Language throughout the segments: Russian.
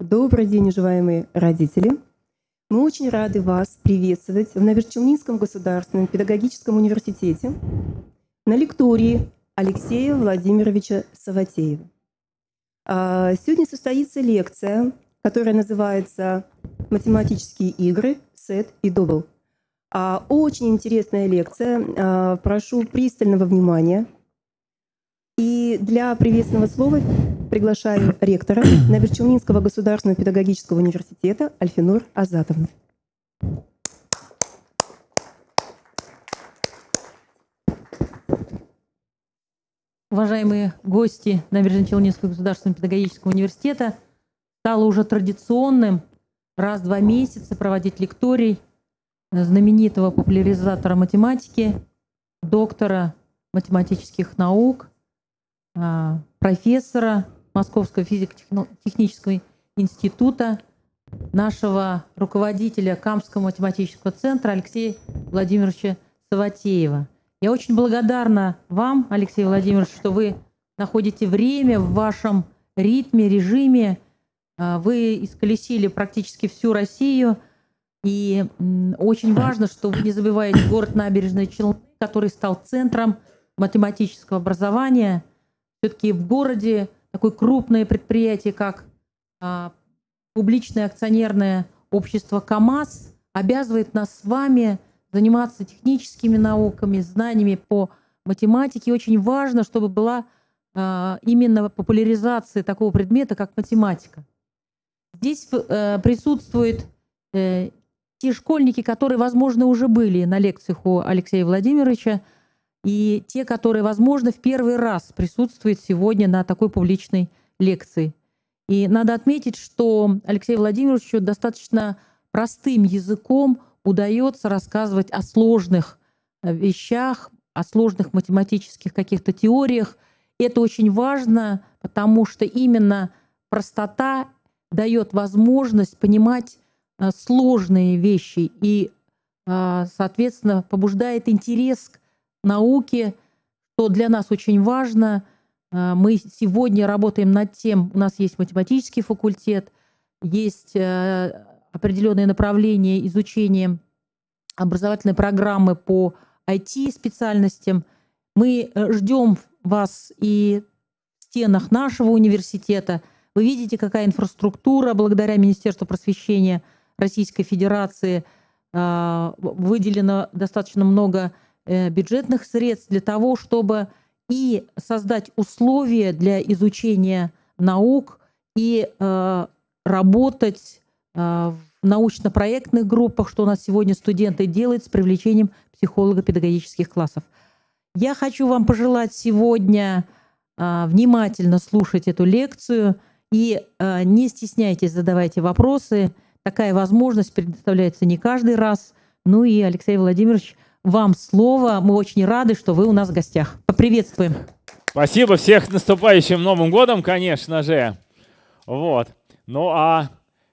Добрый день, уважаемые родители! Мы очень рады вас приветствовать в Наверчелнинском государственном педагогическом университете на лектории Алексея Владимировича Саватеева. А, сегодня состоится лекция, которая называется «Математические игры, сет и добл». А, очень интересная лекция. А, прошу пристального внимания. И для приветственного слова приглашаю ректора Наверчелнинского государственного педагогического университета Альфинур Азатовну. Уважаемые гости Наверно-Челнинского государственного педагогического университета, стало уже традиционным раз в два месяца проводить лекторий знаменитого популяризатора математики, доктора математических наук, а, профессора Московского физико-технического института, нашего руководителя Камского математического центра Алексея Владимировича Саватеева. Я очень благодарна вам, Алексей Владимирович, что вы находите время в вашем ритме, режиме. А, вы исколесили практически всю Россию. И очень важно, что вы не забываете город Набережные Челны, который стал центром математического образования. Все-таки в городе такое крупное предприятие, как а, публичное акционерное общество КАМАЗ, обязывает нас с вами заниматься техническими науками, знаниями по математике. Очень важно, чтобы была а, именно популяризация такого предмета, как математика. Здесь э, присутствуют э, те школьники, которые, возможно, уже были на лекциях у Алексея Владимировича, и те, которые, возможно, в первый раз присутствуют сегодня на такой публичной лекции. И надо отметить, что Алексею Владимировичу достаточно простым языком удается рассказывать о сложных э, вещах, о сложных математических каких-то теориях. Это очень важно, потому что именно простота дает возможность понимать э, сложные вещи и, э, соответственно, побуждает интерес к науки, что для нас очень важно. Э, мы сегодня работаем над тем, у нас есть математический факультет, есть э, определенные направления изучения образовательной программы по IT-специальностям. Мы э, ждем вас и в стенах нашего университета. Вы видите, какая инфраструктура благодаря Министерству просвещения Российской Федерации выделено достаточно много Э, бюджетных средств для того, чтобы и создать условия для изучения наук и э, работать э, в научно-проектных группах, что у нас сегодня студенты делают с привлечением психолого-педагогических классов. Я хочу вам пожелать сегодня э, внимательно слушать эту лекцию и э, не стесняйтесь, задавайте вопросы. Такая возможность предоставляется не каждый раз. Ну и Алексей Владимирович – вам слово. Мы очень рады, что вы у нас в гостях. Поприветствуем. Спасибо всех с наступающим Новым годом, конечно же. Вот. Ну а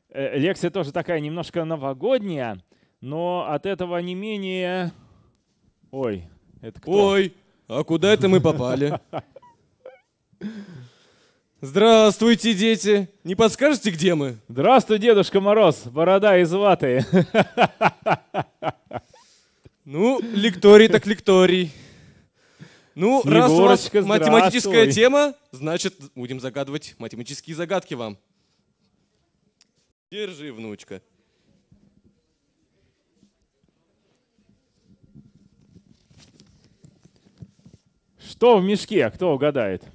э, лекция тоже такая немножко новогодняя, но от этого не менее... Ой, это кто? Ой, а куда это мы попали? Здравствуйте, дети! Не подскажете, где мы? Здравствуй, Дедушка Мороз, борода из ваты. Ну, лекторий так лекторий. Ну, раз у нас математическая тема, значит, будем загадывать математические загадки вам. Держи, внучка. Что в мешке? Кто угадает?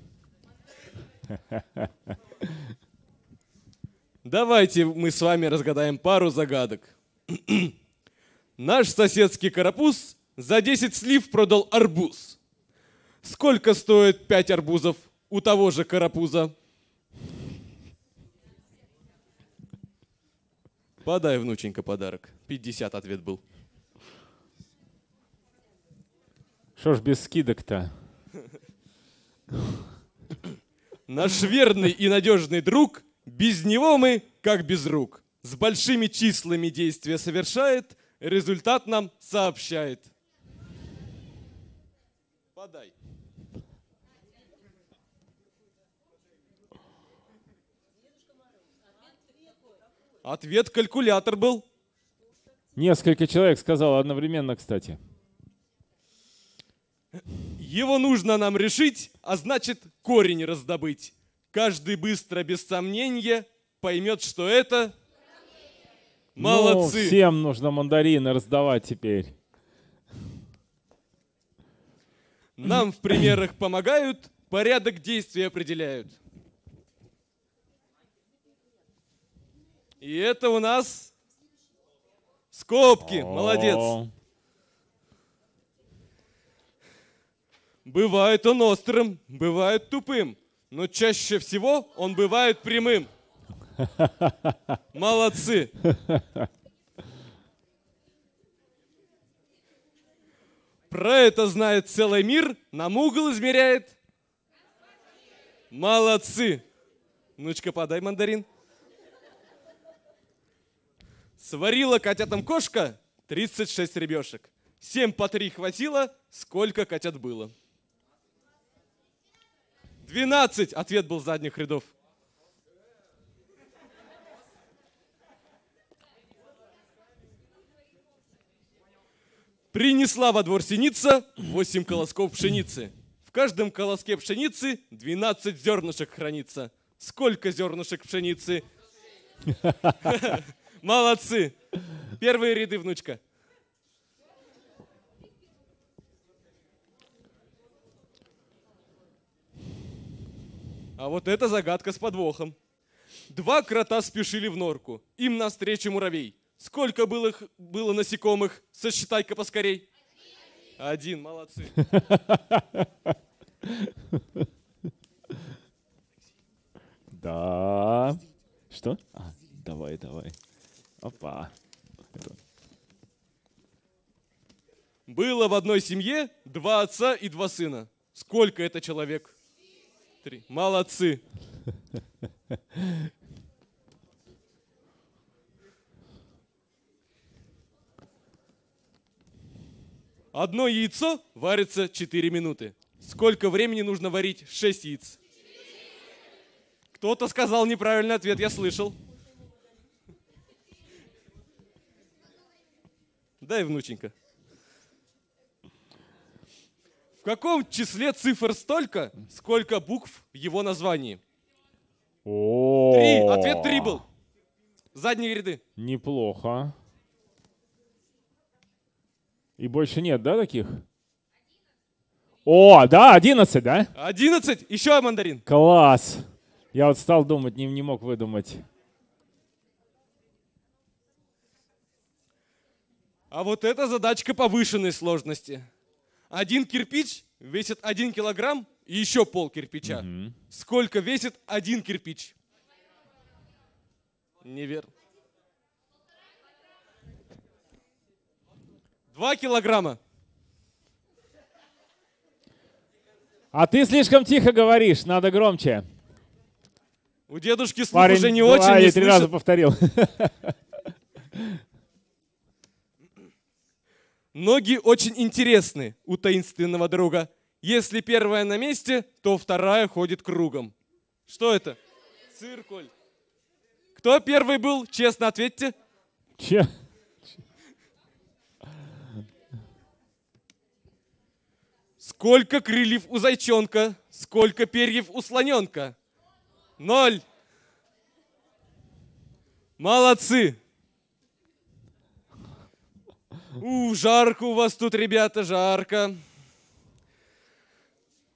Давайте мы с вами разгадаем пару загадок. Наш соседский карапуз за 10 слив продал арбуз. Сколько стоит 5 арбузов у того же карапуза? Подай, внученька, подарок. 50 ответ был. Что ж без скидок-то? Наш верный и надежный друг, без него мы, как без рук. С большими числами действия совершает, Результат нам сообщает. Подай. Ответ калькулятор был. Несколько человек сказал одновременно, кстати. Его нужно нам решить, а значит корень раздобыть. Каждый быстро, без сомнения, поймет, что это ну, Молодцы! Ну, всем нужно мандарины раздавать теперь. Нам в примерах помогают, порядок действий определяют. И это у нас скобки. О -о -о. Молодец. Бывает он острым, бывает тупым, но чаще всего он бывает прямым. Молодцы! Про это знает целый мир, нам угол измеряет. Молодцы! Внучка, подай мандарин. Сварила котятам кошка 36 ребешек. 7 по 3 хватило, сколько котят было? 12, ответ был с задних рядов. принесла во двор синица восемь колосков пшеницы. В каждом колоске пшеницы 12 зернышек хранится. Сколько зернышек пшеницы? Молодцы. Первые ряды, внучка. А вот это загадка с подвохом. Два крота спешили в норку. Им навстречу муравей. Сколько было, было насекомых? Сосчитай-ка поскорей. Один, Один молодцы. Да. Что? А, давай, давай. Опа. Было в одной семье два отца и два сына. Сколько это человек? Три. Молодцы. Одно яйцо варится 4 минуты. Сколько времени нужно варить 6 яиц? Кто-то сказал неправильный ответ, я слышал. Дай, внученька. В каком числе цифр столько, сколько букв в его названии? Три. Ответ три был. Задние ряды. Неплохо. И больше нет, да, таких? 11. О, да, 11, да? 11, еще мандарин. Класс. Я вот стал думать, не, не мог выдумать. А вот это задачка повышенной сложности. Один кирпич весит 1 килограмм и еще пол кирпича. Угу. Сколько весит один кирпич? Неверно. Два килограмма. А ты слишком тихо говоришь, надо громче. У дедушки слух Парень уже не два очень, Я три раза повторил. Ноги очень интересны у таинственного друга. Если первая на месте, то вторая ходит кругом. Что это? Циркуль. Кто первый был? Честно ответьте. Че? Сколько крыльев у зайчонка? Сколько перьев у слоненка? Ноль. Молодцы. У, жарко у вас тут, ребята, жарко.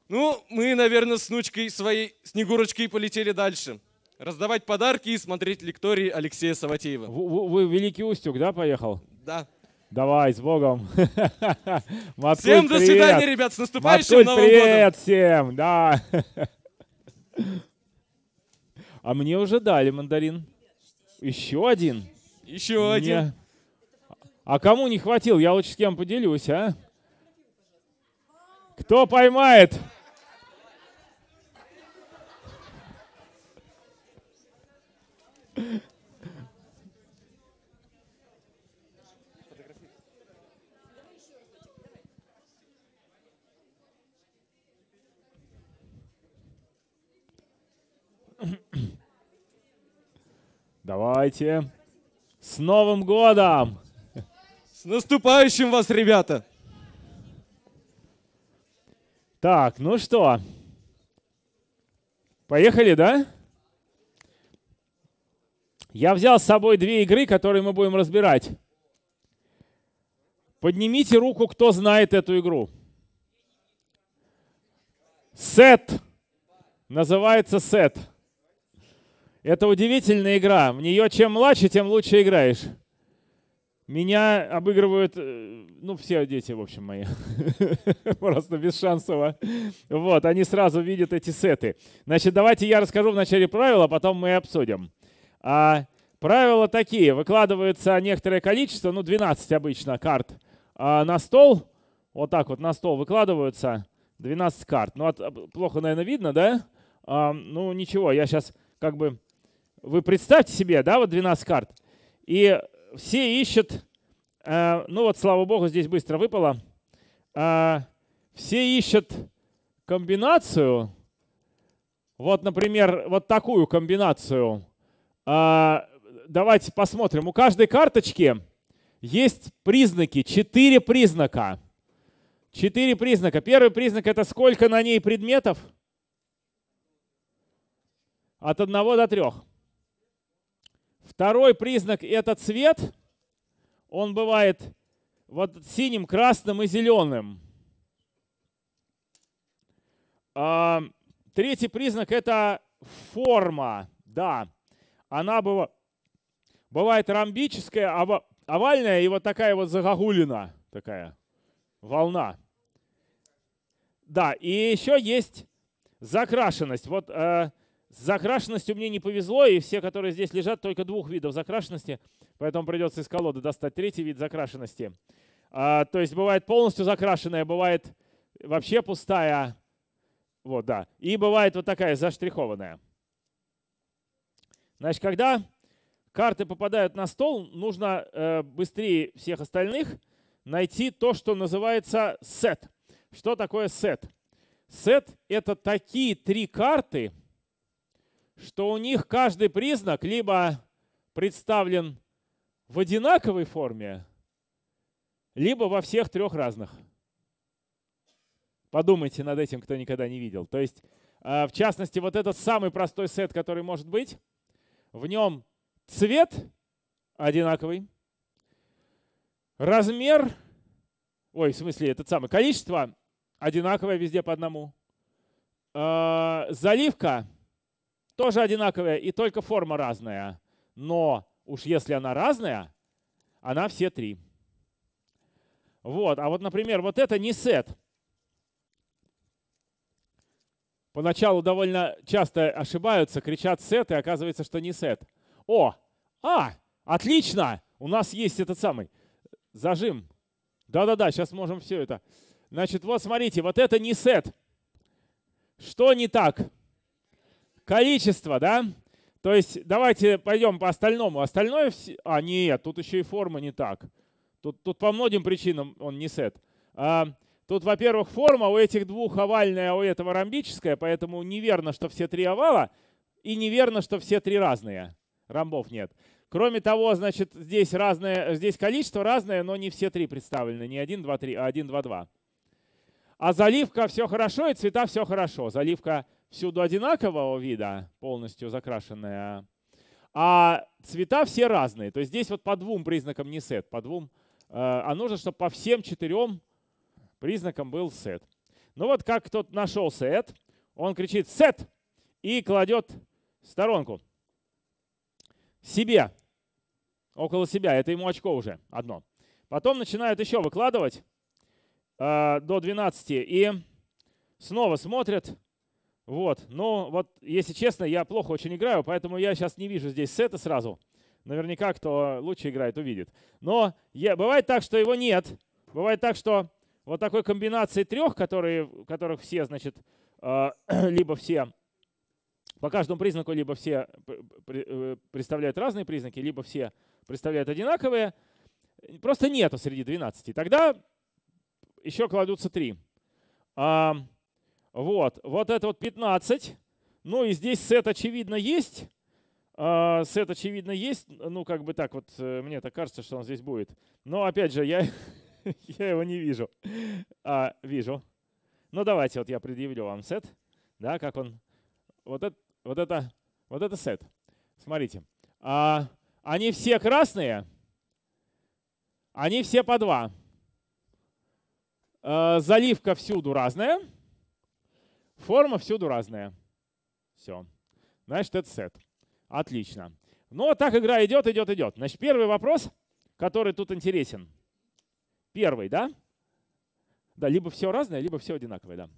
Ну, мы, наверное, с внучкой своей Снегурочкой полетели дальше. Раздавать подарки и смотреть лектории Алексея Саватеева. Вы, вы, вы в Великий Устюг, да, поехал? Да. Давай, с Богом. Маткуль, всем до свидания, ребят, с наступающим Маткуль, Новым привет годом. всем, да. А мне уже дали мандарин. Еще один? Еще мне... один. А кому не хватил? Я лучше с кем поделюсь, а? Кто поймает? Yeah. Давайте. С Новым годом! С наступающим вас, ребята! Так, ну что? Поехали, да? Я взял с собой две игры, которые мы будем разбирать. Поднимите руку, кто знает эту игру. Сет. Называется сет. Сет. Это удивительная игра. В нее чем младше, тем лучше играешь. Меня обыгрывают, э, ну, все дети, в общем, мои. Просто без шансово. А. Вот, они сразу видят эти сеты. Значит, давайте я расскажу вначале правила, а потом мы обсудим. А, правила такие. Выкладывается некоторое количество, ну, 12 обычно карт, а на стол. Вот так вот на стол выкладываются 12 карт. Ну, от, э, плохо, наверное, видно, да? А, ну, ничего, я сейчас как бы вы представьте себе, да, вот 12 карт. И все ищут, э, ну вот, слава богу, здесь быстро выпало. Э, все ищут комбинацию, вот, например, вот такую комбинацию. Э, давайте посмотрим. У каждой карточки есть признаки, четыре признака. Четыре признака. Первый признак – это сколько на ней предметов? От одного до трех. Второй признак – это цвет. Он бывает вот синим, красным и зеленым. А, третий признак – это форма. Да, она быва, бывает ромбическая, овальная и вот такая вот загогулина, такая волна. Да, и еще есть закрашенность. Вот э, закрашенностью мне не повезло, и все, которые здесь лежат, только двух видов закрашенности, поэтому придется из колоды достать третий вид закрашенности. А, то есть бывает полностью закрашенная, бывает вообще пустая, вот, да, и бывает вот такая заштрихованная. Значит, когда карты попадают на стол, нужно э, быстрее всех остальных найти то, что называется сет. Что такое сет? Сет — это такие три карты — что у них каждый признак либо представлен в одинаковой форме, либо во всех трех разных. Подумайте над этим, кто никогда не видел. То есть, а, в частности, вот этот самый простой сет, который может быть, в нем цвет одинаковый, размер, ой, в смысле, этот самый, количество одинаковое везде по одному, а, заливка тоже одинаковая, и только форма разная. Но уж если она разная, она все три. Вот, а вот, например, вот это не сет. Поначалу довольно часто ошибаются, кричат сет, и оказывается, что не сет. О, а, отлично, у нас есть этот самый зажим. Да-да-да, сейчас можем все это. Значит, вот смотрите, вот это не сет. Что не так? Количество, да? То есть давайте пойдем по остальному. Остальное... Все... А, нет, тут еще и форма не так. Тут, тут по многим причинам он не сет. А, тут, во-первых, форма у этих двух овальная, а у этого ромбическая, поэтому неверно, что все три овала, и неверно, что все три разные. Ромбов нет. Кроме того, значит, здесь разное, здесь количество разное, но не все три представлены. Не 1, 2, 3, а 1, 2, 2. А заливка все хорошо, и цвета все хорошо. Заливка всюду одинакового вида, полностью закрашенная, а цвета все разные. То есть здесь вот по двум признакам не сет, по двум. Э, а нужно, чтобы по всем четырем признакам был сет. Ну вот как тот нашел сет, он кричит «сет» и кладет сторонку. Себе. Около себя. Это ему очко уже одно. Потом начинают еще выкладывать э, до 12 и снова смотрят вот, но ну, вот, если честно, я плохо очень играю, поэтому я сейчас не вижу здесь сета сразу. Наверняка, кто лучше играет, увидит. Но я, бывает так, что его нет. Бывает так, что вот такой комбинации трех, которые, которых все, значит, э, либо все по каждому признаку, либо все э, представляют разные признаки, либо все представляют одинаковые, просто нету среди 12. Тогда еще кладутся три. Вот, вот это вот 15. Ну и здесь сет, очевидно, есть. А, сет, очевидно, есть. Ну, как бы так вот, э, мне так кажется, что он здесь будет. Но, опять же, я, я его не вижу. А, вижу. Ну, давайте вот я предъявлю вам сет. Да, как он. Вот это, вот это, вот это сет. Смотрите. А, они все красные. Они все по два. А, заливка всюду разная. Форма всюду разная. Все. Значит, это сет. Отлично. Но ну, так игра идет, идет, идет. Значит, первый вопрос, который тут интересен. Первый, да? Да, либо все разное, либо все одинаковое, да.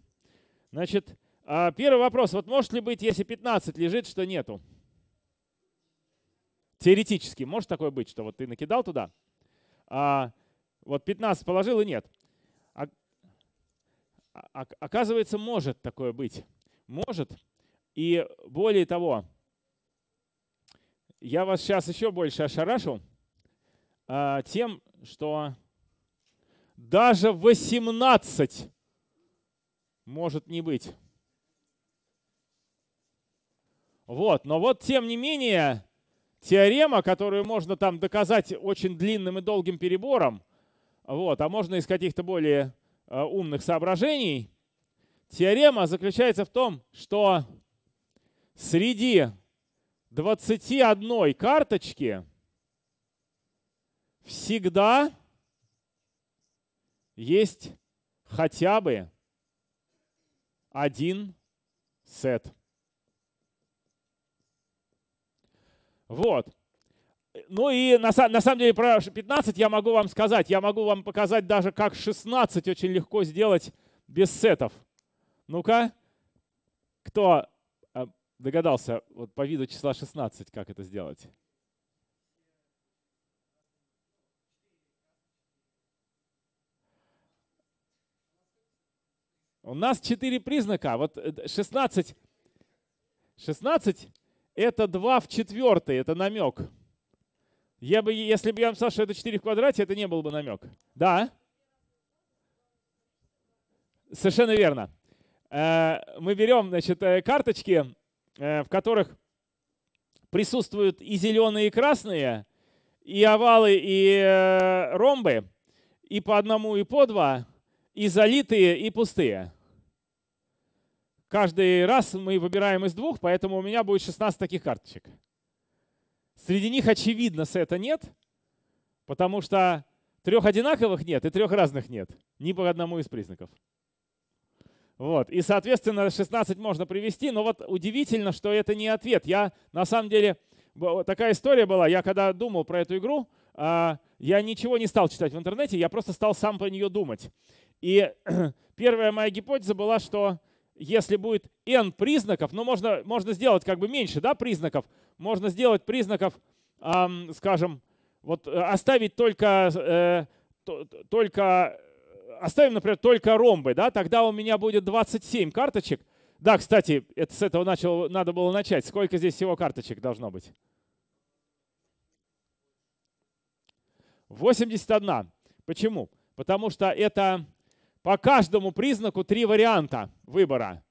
Значит, а, первый вопрос. Вот может ли быть, если 15 лежит, что нету? Теоретически может такое быть, что вот ты накидал туда, а вот 15 положил и нет. Оказывается, может такое быть. Может. И более того, я вас сейчас еще больше ошарашу э, тем, что даже 18 может не быть. Вот, но вот тем не менее, теорема, которую можно там доказать очень длинным и долгим перебором, вот, а можно из каких-то более Э, умных соображений. Теорема заключается в том, что среди 21 карточки всегда есть хотя бы один сет. Вот. Э, ну и на, на самом деле про 15 я могу вам сказать. Я могу вам показать даже, как 16 очень легко сделать без сетов. Ну-ка, кто а, догадался вот по виду числа 16, как это сделать? У нас четыре признака. Вот 16, э, 16 это 2 в четвертый, это намек. Я бы, если бы я вам сказал, что это 4 в квадрате, это не был бы намек. Да? Совершенно верно. Э, мы берем, значит, э, карточки, э, в которых присутствуют и зеленые, и красные, и овалы, и ромбы, и по одному, и по два, и залитые, и пустые. Каждый раз мы выбираем из двух, поэтому у меня будет 16 таких карточек. Среди них, очевидно, сета нет, потому что трех одинаковых нет и трех разных нет. Ни по одному из признаков. Вот. И, соответственно, 16 можно привести, но вот удивительно, что это не ответ. Я, на самом деле, такая история была. Я когда думал про эту игру, а, я ничего не стал читать в интернете, я просто стал сам про нее думать. И первая моя гипотеза была, что если будет n признаков, ну, можно, можно сделать как бы меньше, да, признаков. Можно сделать признаков, эм, скажем, вот э, оставить только, э, то, только, оставим, например, только ромбы, да, тогда у меня будет 27 карточек. Да, кстати, это с этого начал, надо было начать. Сколько здесь всего карточек должно быть? 81. Почему? Потому что это по каждому признаку три варианта выбора.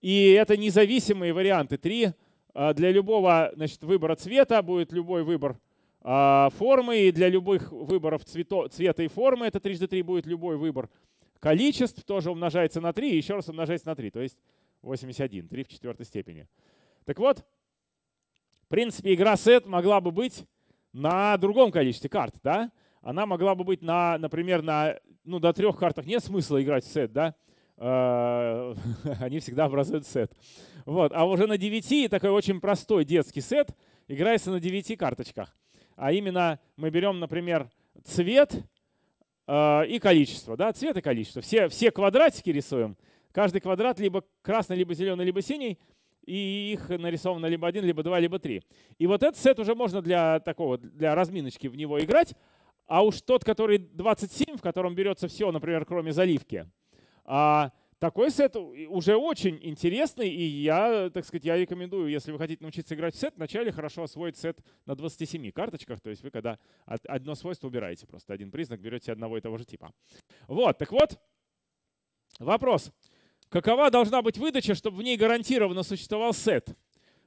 И это независимые варианты. Три а, для любого значит, выбора цвета будет любой выбор а, формы, и для любых выборов цвето, цвета и формы это трижды три будет любой выбор количеств, тоже умножается на 3, и еще раз умножается на 3, то есть 81, 3 в четвертой степени. Так вот, в принципе, игра сет могла бы быть на другом количестве карт, да? Она могла бы быть, на, например, на ну, до трех картах нет смысла играть в сет, да? А, они всегда образуют сет. Вот. А уже на 9 такой очень простой детский сет играется на 9 карточках. А именно мы берем, например, цвет а, и количество. Да? Цвет и количество. Все, все квадратики рисуем. Каждый квадрат либо красный, либо зеленый, либо синий и их нарисовано либо один, либо два, либо три. И вот этот сет уже можно для такого, для разминочки в него играть, а уж тот, который 27, в котором берется все, например, кроме заливки, а, такой сет уже очень интересный, и я, так сказать, я рекомендую, если вы хотите научиться играть в сет, вначале хорошо освоить сет на 27 карточках, то есть вы когда одно свойство убираете, просто один признак, берете одного и того же типа. Вот, так вот, вопрос. Какова должна быть выдача, чтобы в ней гарантированно существовал сет?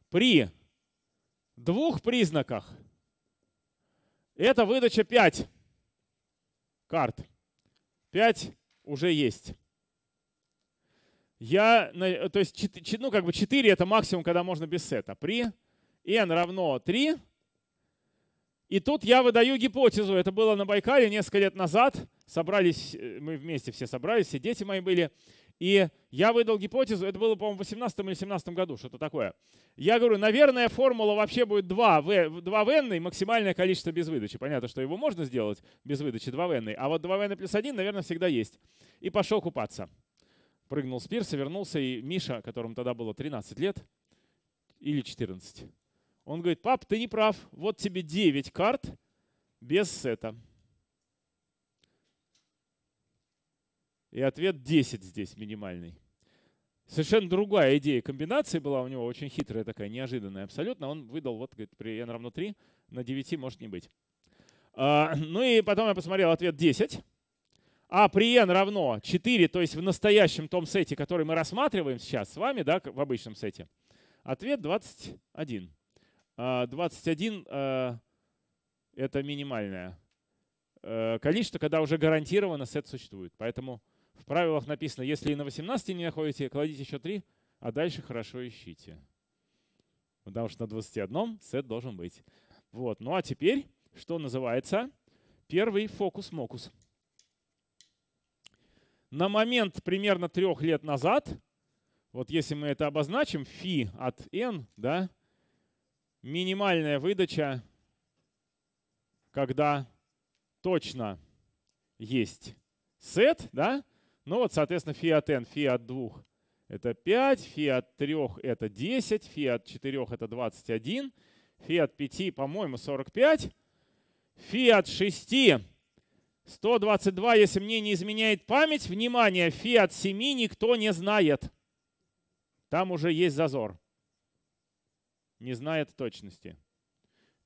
При двух признаках – это выдача 5 карт. 5 уже есть. Я, то есть, ну, как бы 4 это максимум, когда можно без сета. При n равно 3. И тут я выдаю гипотезу. Это было на Байкале несколько лет назад. Собрались, э, мы вместе все собрались, все дети мои были. И я выдал гипотезу, это было, по-моему, в 18 или 17 году, что-то такое. Я говорю, наверное, формула вообще будет 2 в, 2 в n, максимальное количество без выдачи. Понятно, что его можно сделать без выдачи 2 в а вот 2 в плюс 1, наверное, всегда есть. И пошел купаться. Прыгнул с пирса, вернулся, и Миша, которому тогда было 13 лет, или 14, он говорит, пап, ты не прав, вот тебе 9 карт без сета. И ответ 10 здесь минимальный. Совершенно другая идея комбинации была у него, очень хитрая такая, неожиданная абсолютно. Он выдал, вот, говорит, при n равно 3 на 9 может не быть. А, ну и потом я посмотрел ответ 10. А при n равно 4, то есть в настоящем том сете, который мы рассматриваем сейчас с вами, да, в обычном сете, ответ 21. 21 — это минимальное э, количество, когда уже гарантированно сет существует. Поэтому в правилах написано, если и на 18 не находите, кладите еще 3, а дальше хорошо ищите. Потому что на 21 сет должен быть. Вот. Ну а теперь, что называется? Первый фокус-мокус. На момент примерно трех лет назад, вот если мы это обозначим, фи от n, да, минимальная выдача, когда точно есть сет, да, ну вот, соответственно, фиат n, фиат 2 – это 5, фиат 3 – это 10, фиат 4 – это 21, фиат 5, по-моему, 45, фиат 6 – 122, если мне не изменяет память, внимание, фиат 7 никто не знает. Там уже есть зазор. Не знает точности.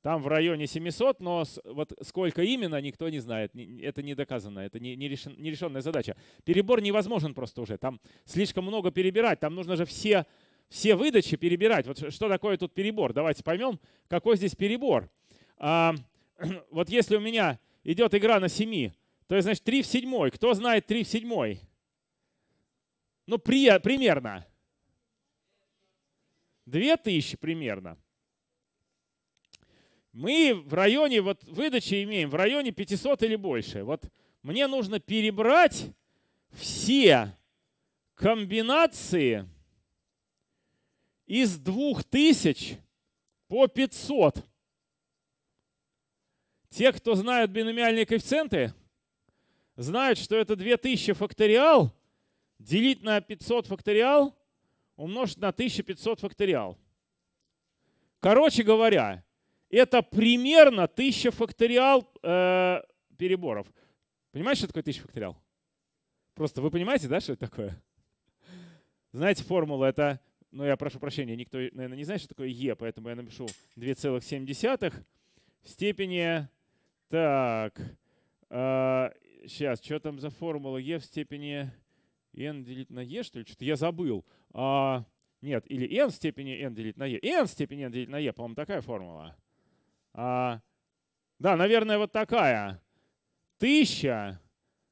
Там в районе 700, но вот сколько именно, никто не знает. Это не доказано, это не, не, решенная задача. Перебор невозможен просто уже. Там слишком много перебирать. Там нужно же все, все выдачи перебирать. Вот что такое тут перебор? Давайте поймем, какой здесь перебор. А, вот если у меня идет игра на 7, то есть, значит, 3 в 7. Кто знает 3 в 7? Ну, при, примерно. 2000 примерно мы в районе вот выдачи имеем, в районе 500 или больше. Вот мне нужно перебрать все комбинации из 2000 по 500. Те, кто знают биномиальные коэффициенты, знают, что это 2000 факториал делить на 500 факториал умножить на 1500 факториал. Короче говоря, это примерно 1000 факториал э, переборов. Понимаешь, что такое 1000 факториал? Просто вы понимаете, да, что это такое? Знаете, формула это, ну я прошу прощения, никто, наверное, не знает, что такое Е, поэтому я напишу 2,7 в степени, так, э, сейчас, что там за формула Е в степени n делить на е что ли? Что-то я забыл. А, нет, или n в степени n делить на е. n в степени n делить на е, по-моему, такая формула. А, да, наверное, вот такая. тысяча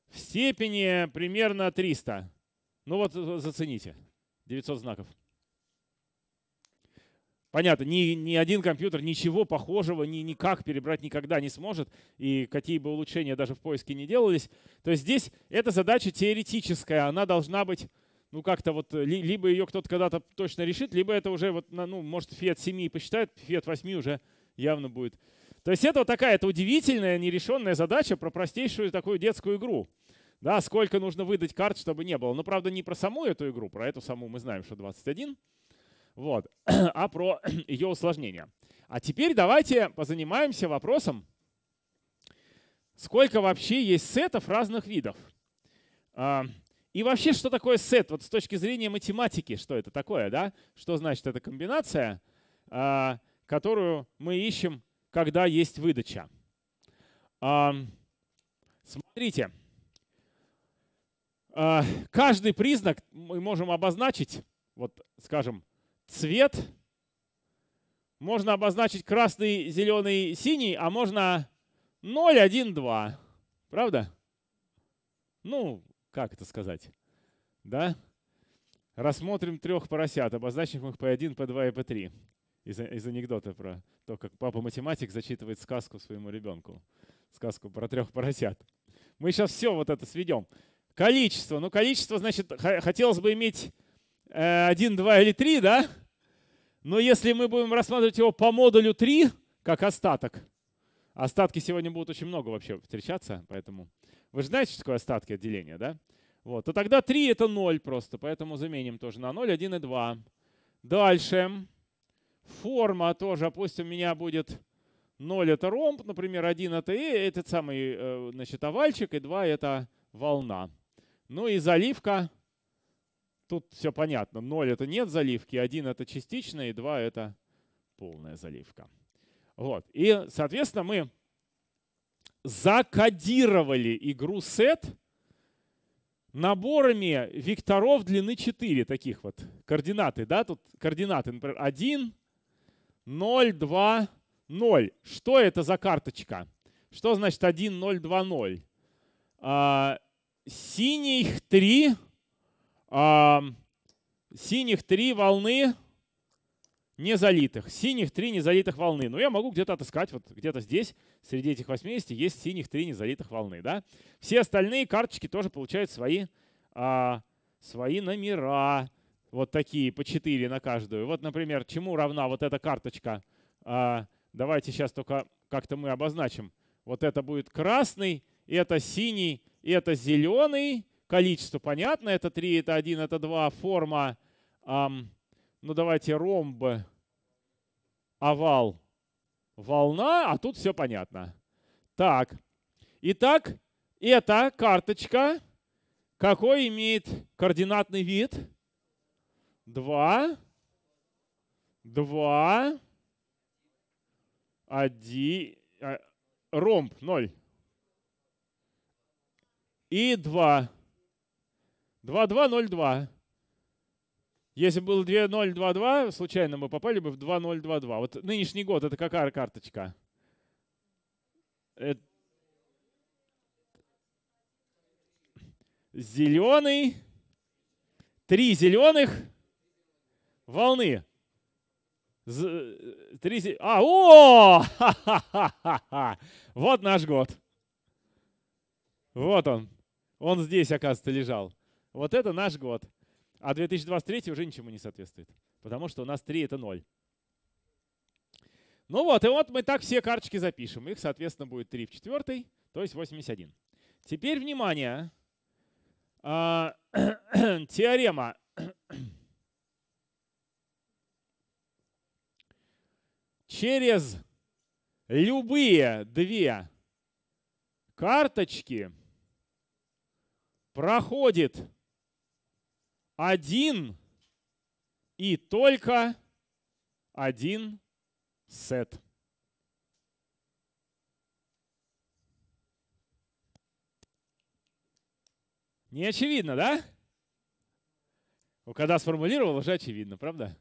в степени примерно 300. Ну вот зацените. 900 знаков. Понятно, ни, ни один компьютер ничего похожего ни, никак перебрать никогда не сможет, и какие бы улучшения даже в поиске не делались. То есть здесь эта задача теоретическая, она должна быть, ну как-то вот, э, ли, либо ее кто-то когда-то точно решит, либо это уже, вот, ну, может, фиат 7 посчитает, фиат 8 уже явно будет. То есть это вот такая это удивительная, нерешенная задача про простейшую такую детскую игру. Да, сколько нужно выдать карт, чтобы не было. Но, правда, не про саму эту игру, про эту саму мы знаем, что 21. Вот. а про ее усложнение. А теперь давайте позанимаемся вопросом, сколько вообще есть сетов разных видов. А, и вообще, что такое сет? Вот с точки зрения математики, что это такое, да? Что значит эта комбинация? А, которую мы ищем, когда есть выдача. А, смотрите, а, каждый признак мы можем обозначить, вот скажем, цвет, можно обозначить красный, зеленый, синий, а можно 0, 1, 2. Правда? Ну, как это сказать? Да? Рассмотрим трех поросят, обозначим их P1, P2 и P3 из, из анекдота про то, как папа-математик зачитывает сказку своему ребенку. Сказку про трех поросят. Мы сейчас все вот это сведем. Количество. Ну, количество, значит, хотелось бы иметь э, 1, 2 или 3, да? Но если мы будем рассматривать его по модулю 3, как остаток, остатки сегодня будут очень много вообще встречаться, поэтому... Вы же знаете, что такое остатки отделения, да? Вот, то тогда 3 это 0 просто, поэтому заменим тоже на 0, 1 и 2. Дальше. Форма тоже, а пусть у меня будет 0 это ромб, например, 1 это э, этот самый э, значит, овальчик, и 2 это волна. Ну и заливка, тут все понятно, 0 это нет заливки, 1 это частичная, и 2 это полная заливка. Вот. И, соответственно, мы закодировали игру сет наборами векторов длины 4, таких вот координаты, да, тут координаты, например, 1, 020. Что это за карточка? Что значит 1020? А, синих 3. А, синих 3 волны не залитых. Синих 3 не залитых волны. Но ну, я могу где-то отыскать, вот где-то здесь, среди этих 80, есть синих 3 не залитых волны. Да? Все остальные карточки тоже получают свои, а, свои номера. Вот такие, по 4 на каждую. Вот, например, чему равна вот эта карточка? А, давайте сейчас только как-то мы обозначим. Вот это будет красный, это синий, это зеленый. Количество понятно, это 3, это 1, это 2. Форма, эм, ну давайте ромб, овал, волна, а тут все понятно. Так, итак, эта карточка какой имеет координатный вид? Два. Два. Один. Э, ромб. Ноль. И два. Два, два, ноль, два. Если было 2.0.2.2, случайно мы попали бы в 2.0.2.2. Вот нынешний год это какая карточка? Это... Зеленый. Три зеленых волны. Э, три... А, о! Вот наш год. Вот он. Он здесь, оказывается, лежал. Вот это наш год. А 2023 уже ничему не соответствует. Потому что у нас 3 это 0. Ну вот, и вот мы так все карточки запишем. Их, соответственно, будет 3 в 4, то есть 81. Теперь, внимание, а, теорема через любые две карточки проходит один и только один сет. Не очевидно, да? Ну, когда сформулировал, уже очевидно, правда?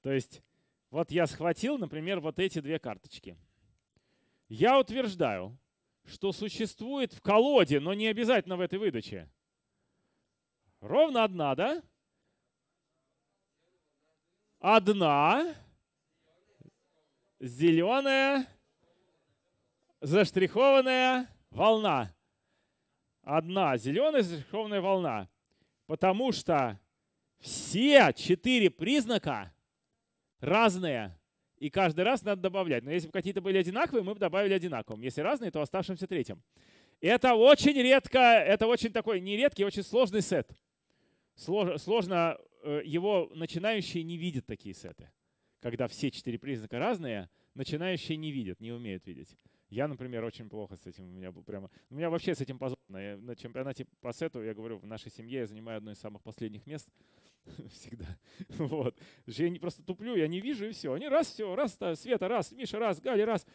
То есть вот я схватил, например, вот эти две карточки. Я утверждаю, что существует в колоде, но не обязательно в этой выдаче. Ровно одна, да? Одна зеленая заштрихованная волна. Одна зеленая заштрихованная волна. Потому что все четыре признака – разные И каждый раз надо добавлять. Но если бы какие-то были одинаковые, мы бы добавили одинаковым. Если разные, то оставшимся третьим. Это очень редко, это очень такой нередкий, очень сложный сет. Слож, сложно, э, его начинающие не видят такие сеты. Когда все четыре признака разные, начинающие не видят, не умеют видеть. Я, например, очень плохо с этим. У меня был прямо. У меня вообще с этим позорно. Я на чемпионате по сету, я говорю, в нашей семье я занимаю одно из самых последних мест. всегда. Вот. Я не просто туплю, я не вижу, и все. Они раз, все, раз, Света, раз, Миша, раз, Галя, раз.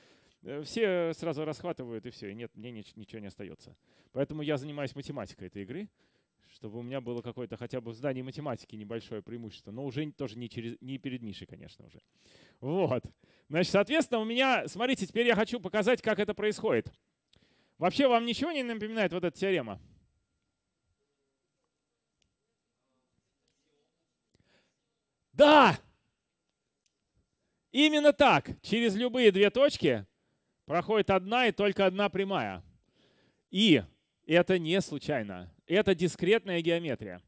Э, все сразу расхватывают, и все, и нет, мне ничего не остается. Поэтому я занимаюсь математикой этой игры, чтобы у меня было какое-то хотя бы в здании математики небольшое преимущество, но уже тоже не, через, не перед Мишей, конечно, уже. Вот. Значит, соответственно, у меня, смотрите, теперь я хочу показать, как это происходит. Вообще вам ничего не напоминает вот эта теорема? Да! Именно так. Через любые две точки проходит одна и только одна прямая. И это не случайно. Это дискретная геометрия.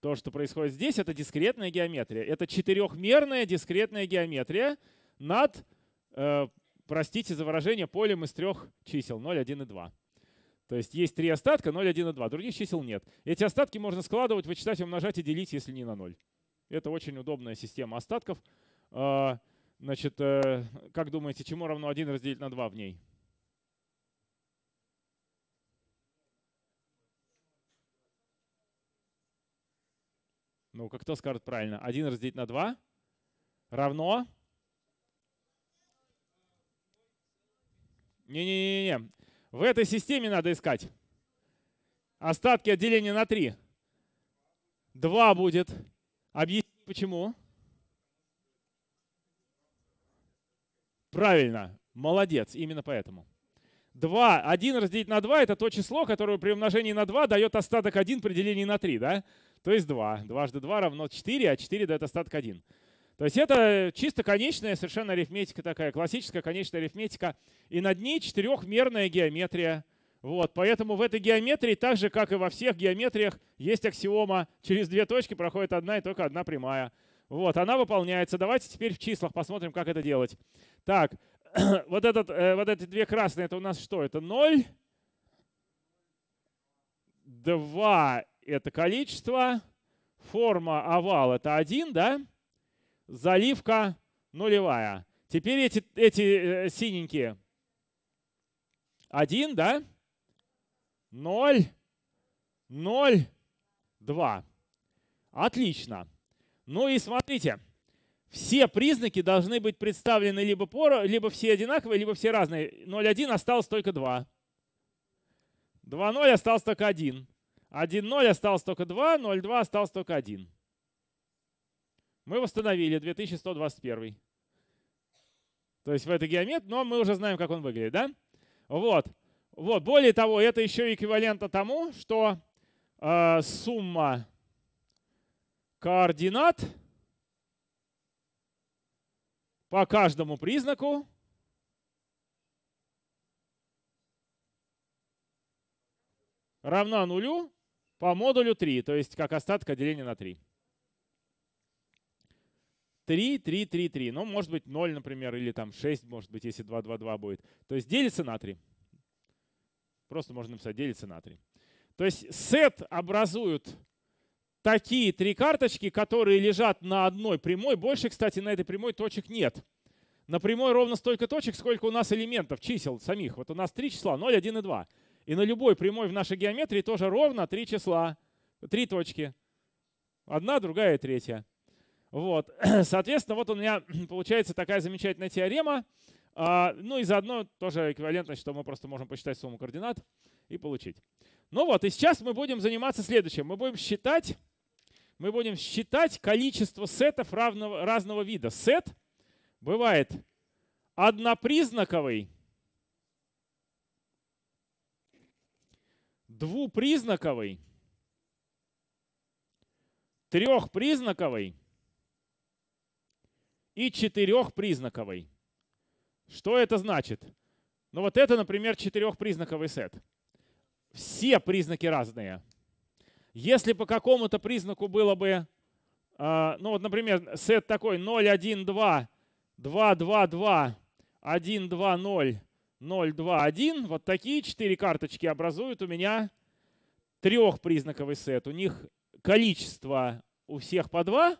То, что происходит здесь, это дискретная геометрия. Это четырехмерная дискретная геометрия над, э, простите за выражение, полем из трех чисел 0, 1 и 2. То есть есть три остатка, 0, 1 и 2. Других чисел нет. Эти остатки можно складывать, вычитать, умножать и делить, если не на 0. Это очень удобная система остатков. А, значит, э, как думаете, чему равно 1 разделить на 2 в ней? Ну, как кто скажет правильно? 1 разделить на 2 равно... Не-не-не-не. В этой системе надо искать. Остатки отделения на 3. 2 будет Объясни, почему? Правильно, молодец, именно поэтому. 2. 1 разделить на 2 – это то число, которое при умножении на 2 дает остаток 1 при делении на 3, да? То есть 2. Дважды 2 равно 4, а 4 дает остаток 1. То есть это чисто конечная совершенно арифметика такая, классическая конечная арифметика. И над ней четырехмерная геометрия – вот, поэтому в этой геометрии, так же, как и во всех геометриях, есть аксиома. Через две точки проходит одна и только одна прямая. Вот, она выполняется. Давайте теперь в числах посмотрим, как это делать. Так, вот, этот, э, вот эти две красные, это у нас что? Это 0, 2 — это количество, форма овал — это 1, да? Заливка нулевая. Теперь эти, эти э, синенькие. 1, да? 0, 0, 2. Отлично. Ну и смотрите, все признаки должны быть представлены либо, поро, либо все одинаковые, либо все разные. 0, 1 осталось только 2. 2, 0 осталось только 1. 1, 0 осталось только 2, 0, 2 осталось только 1. Мы восстановили 2121. То есть в этой геометрии, но мы уже знаем, как он выглядит, да? Вот. Вот, более того, это еще эквивалентно тому, что э, сумма координат по каждому признаку равна нулю по модулю 3, то есть как остатка деления на 3. 3, 3, 3, 3. Ну, может быть, 0, например, или там 6, может быть, если 2, 2, 2 будет. То есть делится на 3. Просто можно написать делится на 3. То есть сет образуют такие три карточки, которые лежат на одной прямой. Больше, кстати, на этой прямой точек нет. На прямой ровно столько точек, сколько у нас элементов, чисел самих. Вот у нас три числа, 0, 1 и 2. И на любой прямой в нашей геометрии тоже ровно три числа, три точки. Одна, другая и третья. Вот. Соответственно, вот у меня получается такая замечательная теорема. А, ну и заодно тоже эквивалентность, что мы просто можем посчитать сумму координат и получить. Ну вот, и сейчас мы будем заниматься следующим. Мы будем считать, мы будем считать количество сетов равного, разного вида. Сет бывает однопризнаковый, двупризнаковый, трехпризнаковый и четырехпризнаковый. Что это значит? Ну вот это, например, четырехпризнаковый сет. Все признаки разные. Если по какому-то признаку было бы, э, ну вот, например, сет такой 0, 1, 2, 2, 2, 2, 1, 2, 0, 0, 2, 1, вот такие четыре карточки образуют у меня трехпризнаковый сет. У них количество у всех по 2,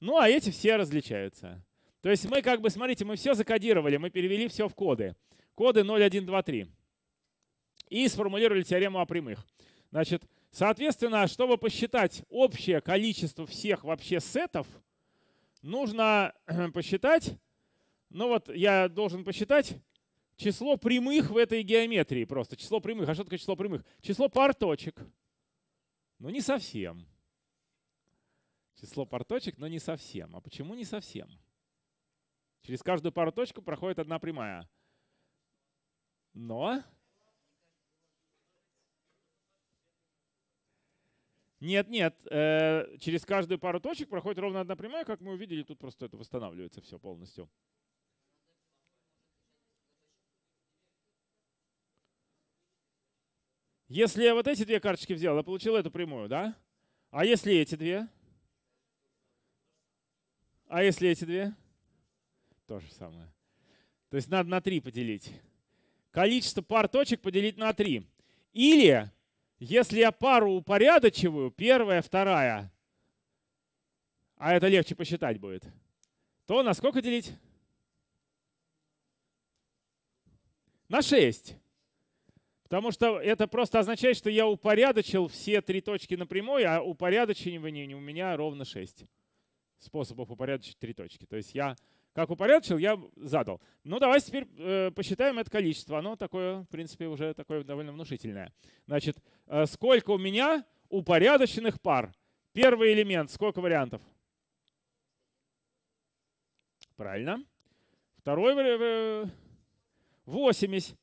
ну а эти все различаются. То есть мы как бы, смотрите, мы все закодировали, мы перевели все в коды. Коды 0, 1, 2, 3. И сформулировали теорему о прямых. Значит, соответственно, чтобы посчитать общее количество всех вообще сетов, нужно посчитать, ну вот я должен посчитать число прямых в этой геометрии просто. Число прямых. А что такое число прямых? Число пар точек. Ну не совсем. Число пар точек, но не совсем. А почему не совсем? Через каждую пару точек проходит одна прямая. Но... Нет, нет, э, через каждую пару точек проходит ровно одна прямая, как мы увидели, тут просто это восстанавливается все полностью. Если я вот эти две карточки взял, я получил эту прямую, да? А если эти две? А если эти две? То же самое. То есть надо на 3 поделить. Количество пар точек поделить на 3. Или, если я пару упорядочиваю, первая, вторая, а это легче посчитать будет, то на сколько делить? На 6. Потому что это просто означает, что я упорядочил все три точки напрямую, а упорядочивание у меня ровно 6 способов упорядочить три точки. То есть я как упорядочил, я задал. Ну, давайте теперь э, посчитаем это количество. Оно такое, в принципе, уже такое довольно внушительное. Значит, э, сколько у меня упорядоченных пар? Первый элемент, сколько вариантов? Правильно. Второй э, 80.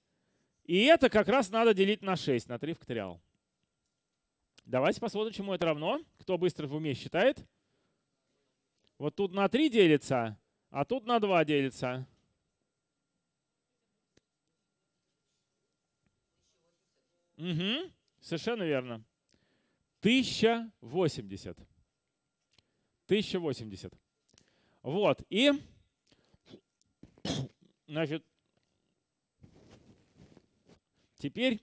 И это как раз надо делить на 6, на 3 факториал. Давайте посмотрим, чему это равно. Кто быстро в уме считает. Вот тут на 3 делится, а тут на 2 делится. Угу, совершенно верно. 1080. 1080. Вот, и, значит, теперь,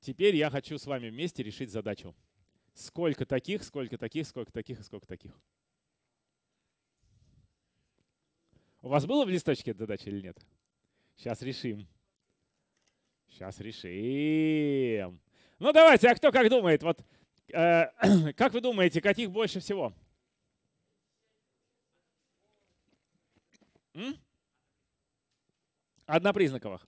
теперь я хочу с вами вместе решить задачу. Сколько таких, сколько таких, сколько таких и сколько таких. У вас было в листочке эта задача или нет? Сейчас решим. Сейчас решим. Ну давайте, а кто как думает? Вот э, как вы думаете, каких больше всего? М? Однопризнаковых.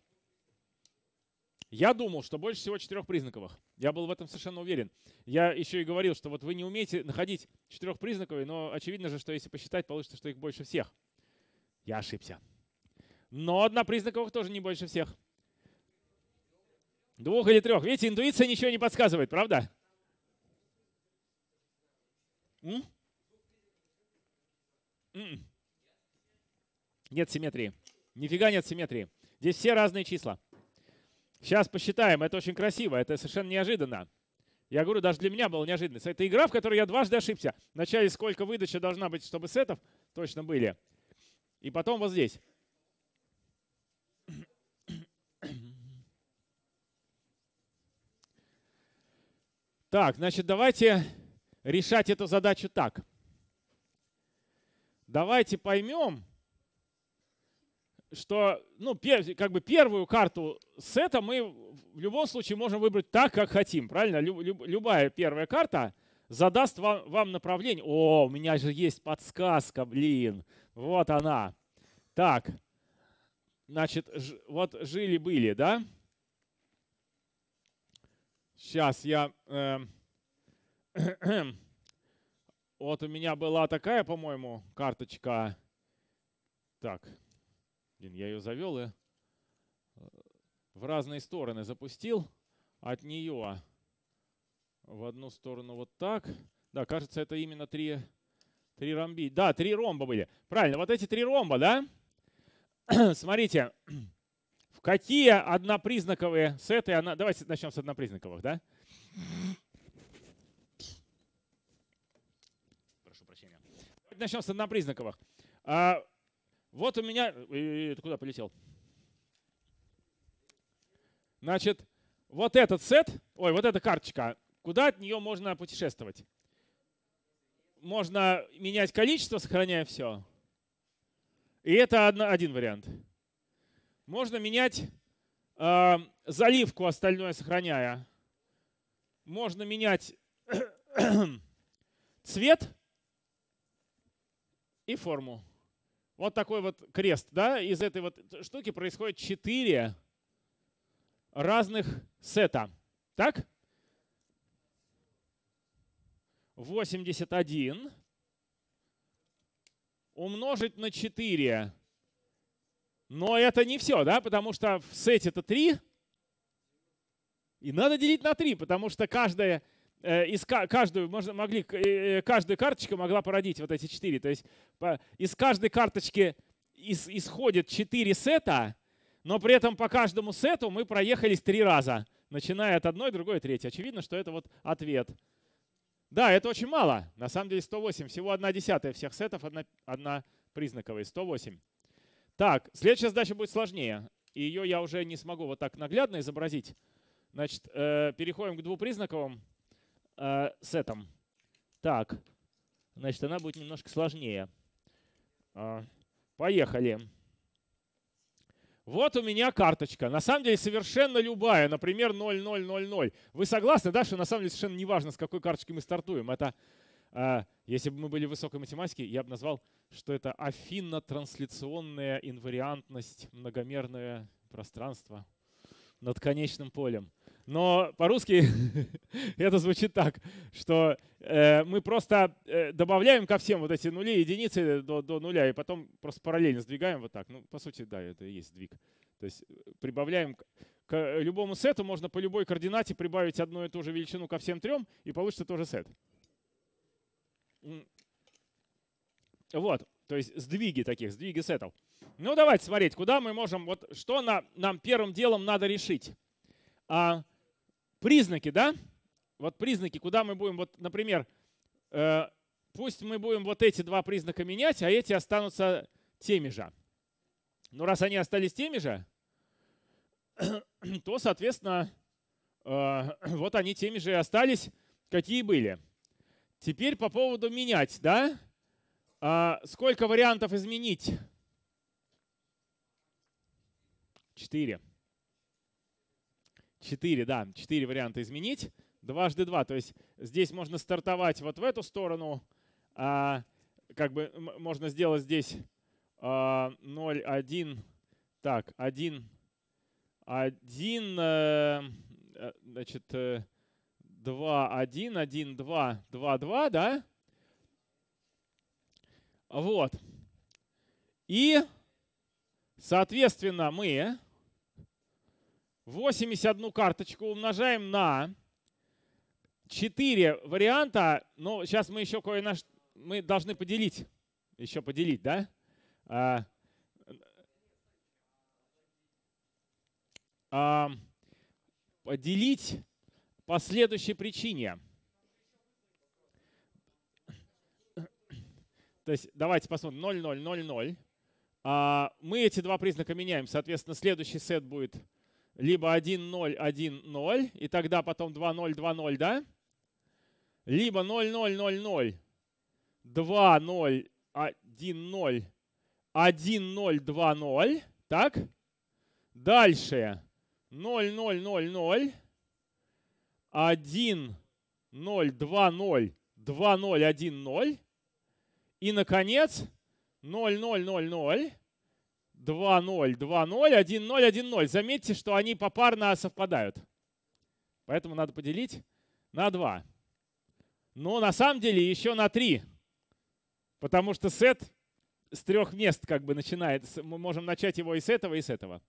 Я думал, что больше всего четырехпризнаковых. Я был в этом совершенно уверен. Я еще и говорил, что вот вы не умеете находить четырехпризнаковые, но очевидно же, что если посчитать, получится, что их больше всех. Я ошибся. Но однопризнаковых тоже не больше всех. Двух или трех. Видите, интуиция ничего не подсказывает, правда? М? М Нет симметрии. Нифига нет симметрии. Здесь все разные числа. Сейчас посчитаем. Это очень красиво. Это совершенно неожиданно. Я говорю, даже для меня было неожиданно. Это игра, в которой я дважды ошибся. Вначале сколько выдача должна быть, чтобы сетов точно были. И потом вот здесь. Так, значит, давайте решать эту задачу так. Давайте поймем, что ну, как бы первую карту сета мы в любом случае можем выбрать так, как хотим. Правильно? любая первая карта задаст вам, вам направление. О, у меня же есть подсказка, блин. Вот она. Так. Значит, вот жили-были, да? Сейчас я... Э вот у меня была такая, по-моему, карточка. Так. Блин, я ее завел и э, в разные стороны запустил. От нее в одну сторону вот так. Да, кажется, это именно три Три ромби. Да, три ромба были. Правильно, вот эти три ромба, да? Смотрите, в какие однопризнаковые сеты... Она... Давайте начнем с однопризнаковых, да? Прошу прощения. Давайте начнем с однопризнаковых. А, вот у меня... Э, Ты куда полетел? Значит, вот этот сет, ой, вот эта карточка, куда от нее можно путешествовать? можно менять количество, сохраняя все. И это одна, один вариант. Можно менять э, заливку, остальное сохраняя. Можно менять цвет и форму. Вот такой вот крест. Да? Из этой вот штуки происходит 4 разных сета. Так? 81 умножить на 4. Но это не все, да, потому что в сете это 3. И надо делить на 3, потому что каждая э, из каждую можно, могли, э, э, каждая карточка могла породить вот эти четыре. То есть из каждой карточки исходит четыре сета, но при этом по каждому сету мы проехались три раза, начиная от одной, другой, третьей. Очевидно, что это вот ответ. Да, это очень мало. На самом деле 108. Всего 1 десятая всех сетов, одна, одна признаковая. 108. Так, следующая задача будет сложнее. И ее я уже не смогу вот так наглядно изобразить. Значит, э, переходим к двупризнаковым э, сетам. Так, значит, она будет немножко сложнее. А, поехали. Поехали. Вот у меня карточка. На самом деле совершенно любая, например, 0000. Вы согласны, да, что на самом деле совершенно не важно, с какой карточки мы стартуем. Это, э, если бы мы были в высокой математике, я бы назвал, что это афинно-трансляционная инвариантность, многомерное пространство над конечным полем но по-русски это звучит так, что э, мы просто э, добавляем ко всем вот эти нули, единицы до, до нуля, и потом просто параллельно сдвигаем вот так. Ну, по сути, да, это и есть сдвиг. То есть э, прибавляем к любому сету, можно по любой координате прибавить одну и ту же величину ко всем трем, и получится тоже сет. Вот, то есть сдвиги таких, сдвиги сетов. Ну, давайте смотреть, куда мы можем, вот что на, нам первым делом надо решить. А, Признаки, да? Вот признаки, куда мы будем, вот, например, э, пусть мы будем вот эти два признака менять, а эти останутся теми же. Но раз они остались теми же, то, соответственно, э, вот они теми же и остались, какие были. Теперь по поводу менять, да? А сколько вариантов изменить? Четыре. 4, да, 4 варианта изменить. Дважды два, то есть здесь можно стартовать вот в эту сторону, а, как бы можно сделать здесь а, 0, 1, так, 1, 1, а, значит, 2, 1, 1, 2, 2, 2, да? Вот. И, соответственно, мы 81 карточку умножаем на 4 варианта. Но ну, сейчас мы еще кое наш Мы должны поделить. Еще поделить, да? А, а, поделить по следующей причине. То есть давайте посмотрим. 0, 0, 0, 0. А, мы эти два признака меняем. Соответственно, следующий сет будет либо 1-0, 1-0, и тогда потом 2-0, 2-0, да? Либо 0-0-0-0, 2-0, 1-0, 1-0, 2-0, так? Дальше 0-0-0-0, 1-0, 2-0, два ноль один ноль И, наконец, ноль ноль ноль ноль 2-0, 2-0, 1-0, 1-0. Заметьте, что они попарно совпадают. Поэтому надо поделить на 2. Но на самом деле еще на 3. Потому что сет с трех мест как бы начинает. Мы можем начать его и с этого, и с этого.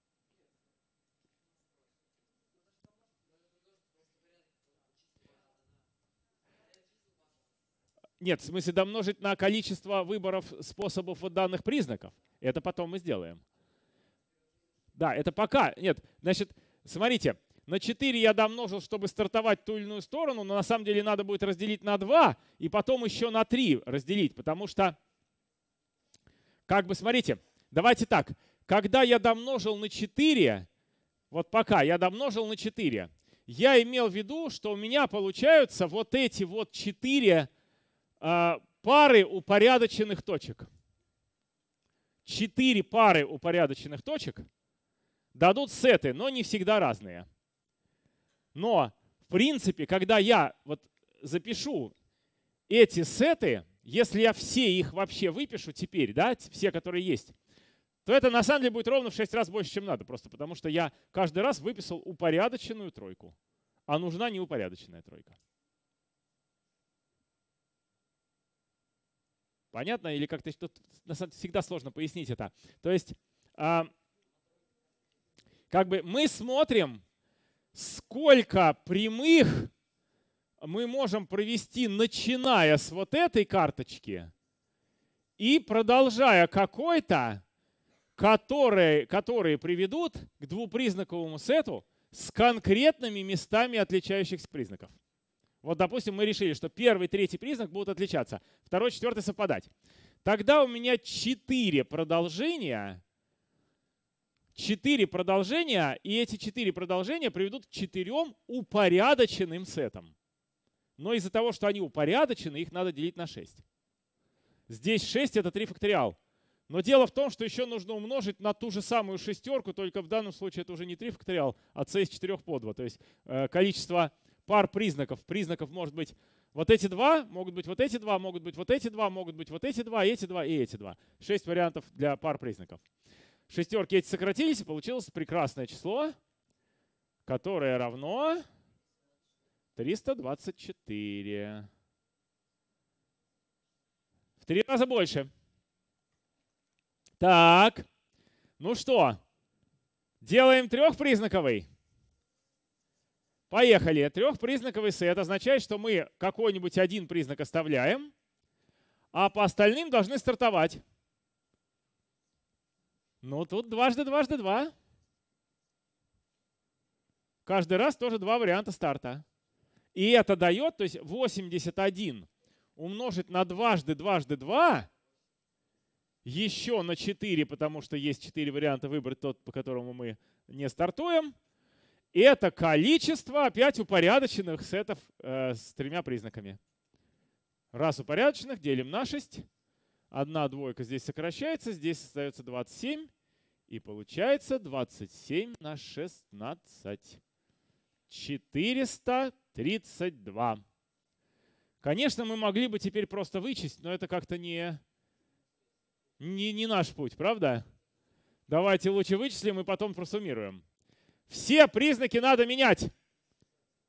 Нет, в смысле домножить на количество выборов способов вот данных признаков. Это потом мы сделаем. Да, это пока. Нет, значит, смотрите, на 4 я домножил, чтобы стартовать ту или иную сторону, но на самом деле надо будет разделить на 2 и потом еще на 3 разделить, потому что, как бы, смотрите, давайте так, когда я домножил на 4, вот пока я домножил на 4, я имел в виду, что у меня получаются вот эти вот 4 Э, пары упорядоченных точек. Четыре пары упорядоченных точек дадут сеты, но не всегда разные. Но, в принципе, когда я вот запишу эти сеты, если я все их вообще выпишу теперь, да, все, которые есть, то это на самом деле будет ровно в 6 раз больше, чем надо, просто потому что я каждый раз выписал упорядоченную тройку, а нужна неупорядоченная тройка. Понятно? Или как-то всегда сложно пояснить это. То есть, э, как бы мы смотрим, сколько прямых мы можем провести, начиная с вот этой карточки и продолжая какой-то, которые, которые приведут к двупризнаковому сету с конкретными местами отличающихся признаков. Вот, допустим, мы решили, что первый и третий признак будут отличаться, второй, четвертый совпадать. Тогда у меня четыре продолжения, четыре продолжения, и эти четыре продолжения приведут к четырем упорядоченным сетам. Но из-за того, что они упорядочены, их надо делить на 6. Здесь 6 это 3 факториал. Но дело в том, что еще нужно умножить на ту же самую шестерку, только в данном случае это уже не 3 факториал, а c из 4 по 2. То есть э, количество пар признаков. Признаков может быть вот эти два, могут быть вот эти два, могут быть вот эти два, могут быть вот эти два, эти два и эти два. Шесть вариантов для пар признаков. Шестерки эти сократились, и получилось прекрасное число, которое равно 324. В три раза больше. Так, ну что, делаем трехпризнаковый. Поехали. Трехпризнаковый сет означает, что мы какой-нибудь один признак оставляем, а по остальным должны стартовать. Ну, тут дважды дважды два. Каждый раз тоже два варианта старта. И это дает, то есть 81 умножить на дважды дважды два, еще на 4, потому что есть 4 варианта выбрать тот, по которому мы не стартуем – это количество опять упорядоченных сетов э, с тремя признаками. Раз упорядоченных делим на 6. Одна двойка здесь сокращается, здесь остается 27. И получается 27 на 16. 432. Конечно, мы могли бы теперь просто вычесть, но это как-то не, не, не наш путь, правда? Давайте лучше вычислим и потом просуммируем. Все признаки надо менять.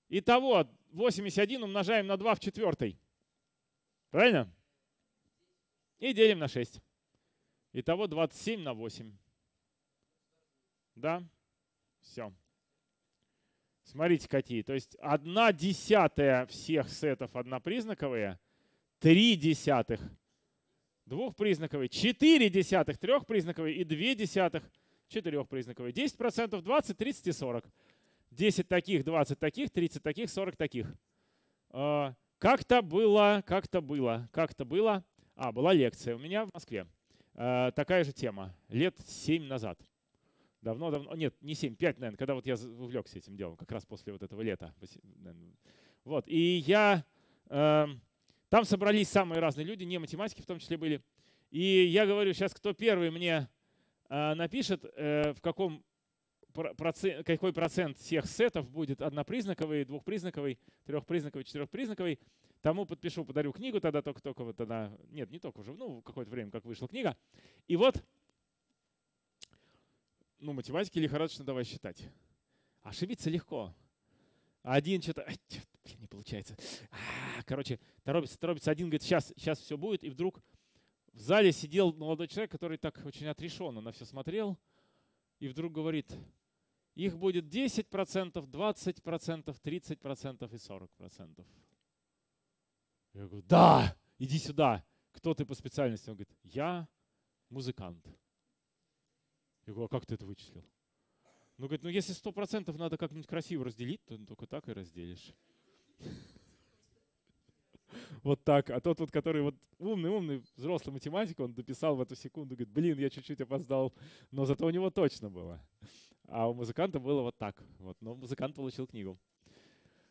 Итого 81 умножаем на 2 в четвертой. Правильно? И делим на 6. Итого 27 на 8. Да? Все. Смотрите, какие. То есть одна десятая всех сетов однопризнаковые, три десятых двухпризнаковые, четыре десятых трехпризнаковые и две десятых 4 признаковые. процентов, 20, 30 и 40. 10 таких, 20 таких, 30 таких, 40 таких. А, как-то было, как-то было, как-то было. А, была лекция у меня в Москве. А, такая же тема. Лет 7 назад. Давно-давно, нет, не 7, 5, наверное, когда вот я увлекся этим делом, как раз после вот этого лета. Вот, и я... А, там собрались самые разные люди, не математики в том числе были. И я говорю, сейчас кто первый мне Э, напишет, э, в каком процент, какой процент всех сетов будет однопризнаковый, двухпризнаковый, трехпризнаковый, четырехпризнаковый. Тому подпишу, подарю книгу, тогда только-только вот она нет, не только уже, ну, какое-то время, как вышла книга. И вот, ну, математики лихорадочно давай считать. Ошибиться легко. Один что-то, не получается. А, короче, торопится, торопится. Один говорит, сейчас, сейчас все будет, и вдруг в зале сидел молодой человек, который так очень отрешенно на все смотрел, и вдруг говорит, их будет 10%, 20%, 30% и 40%. Я говорю, да, иди сюда. Кто ты по специальности? Он говорит, я музыкант. Я говорю, а как ты это вычислил? Ну, говорит, ну если 100% надо как-нибудь красиво разделить, то только так и разделишь. вот так. А тот вот, который вот умный-умный, взрослый математик, он дописал в эту секунду, говорит, блин, я чуть-чуть опоздал, но зато у него точно было. А у музыканта было вот так. Вот. Но музыкант получил книгу.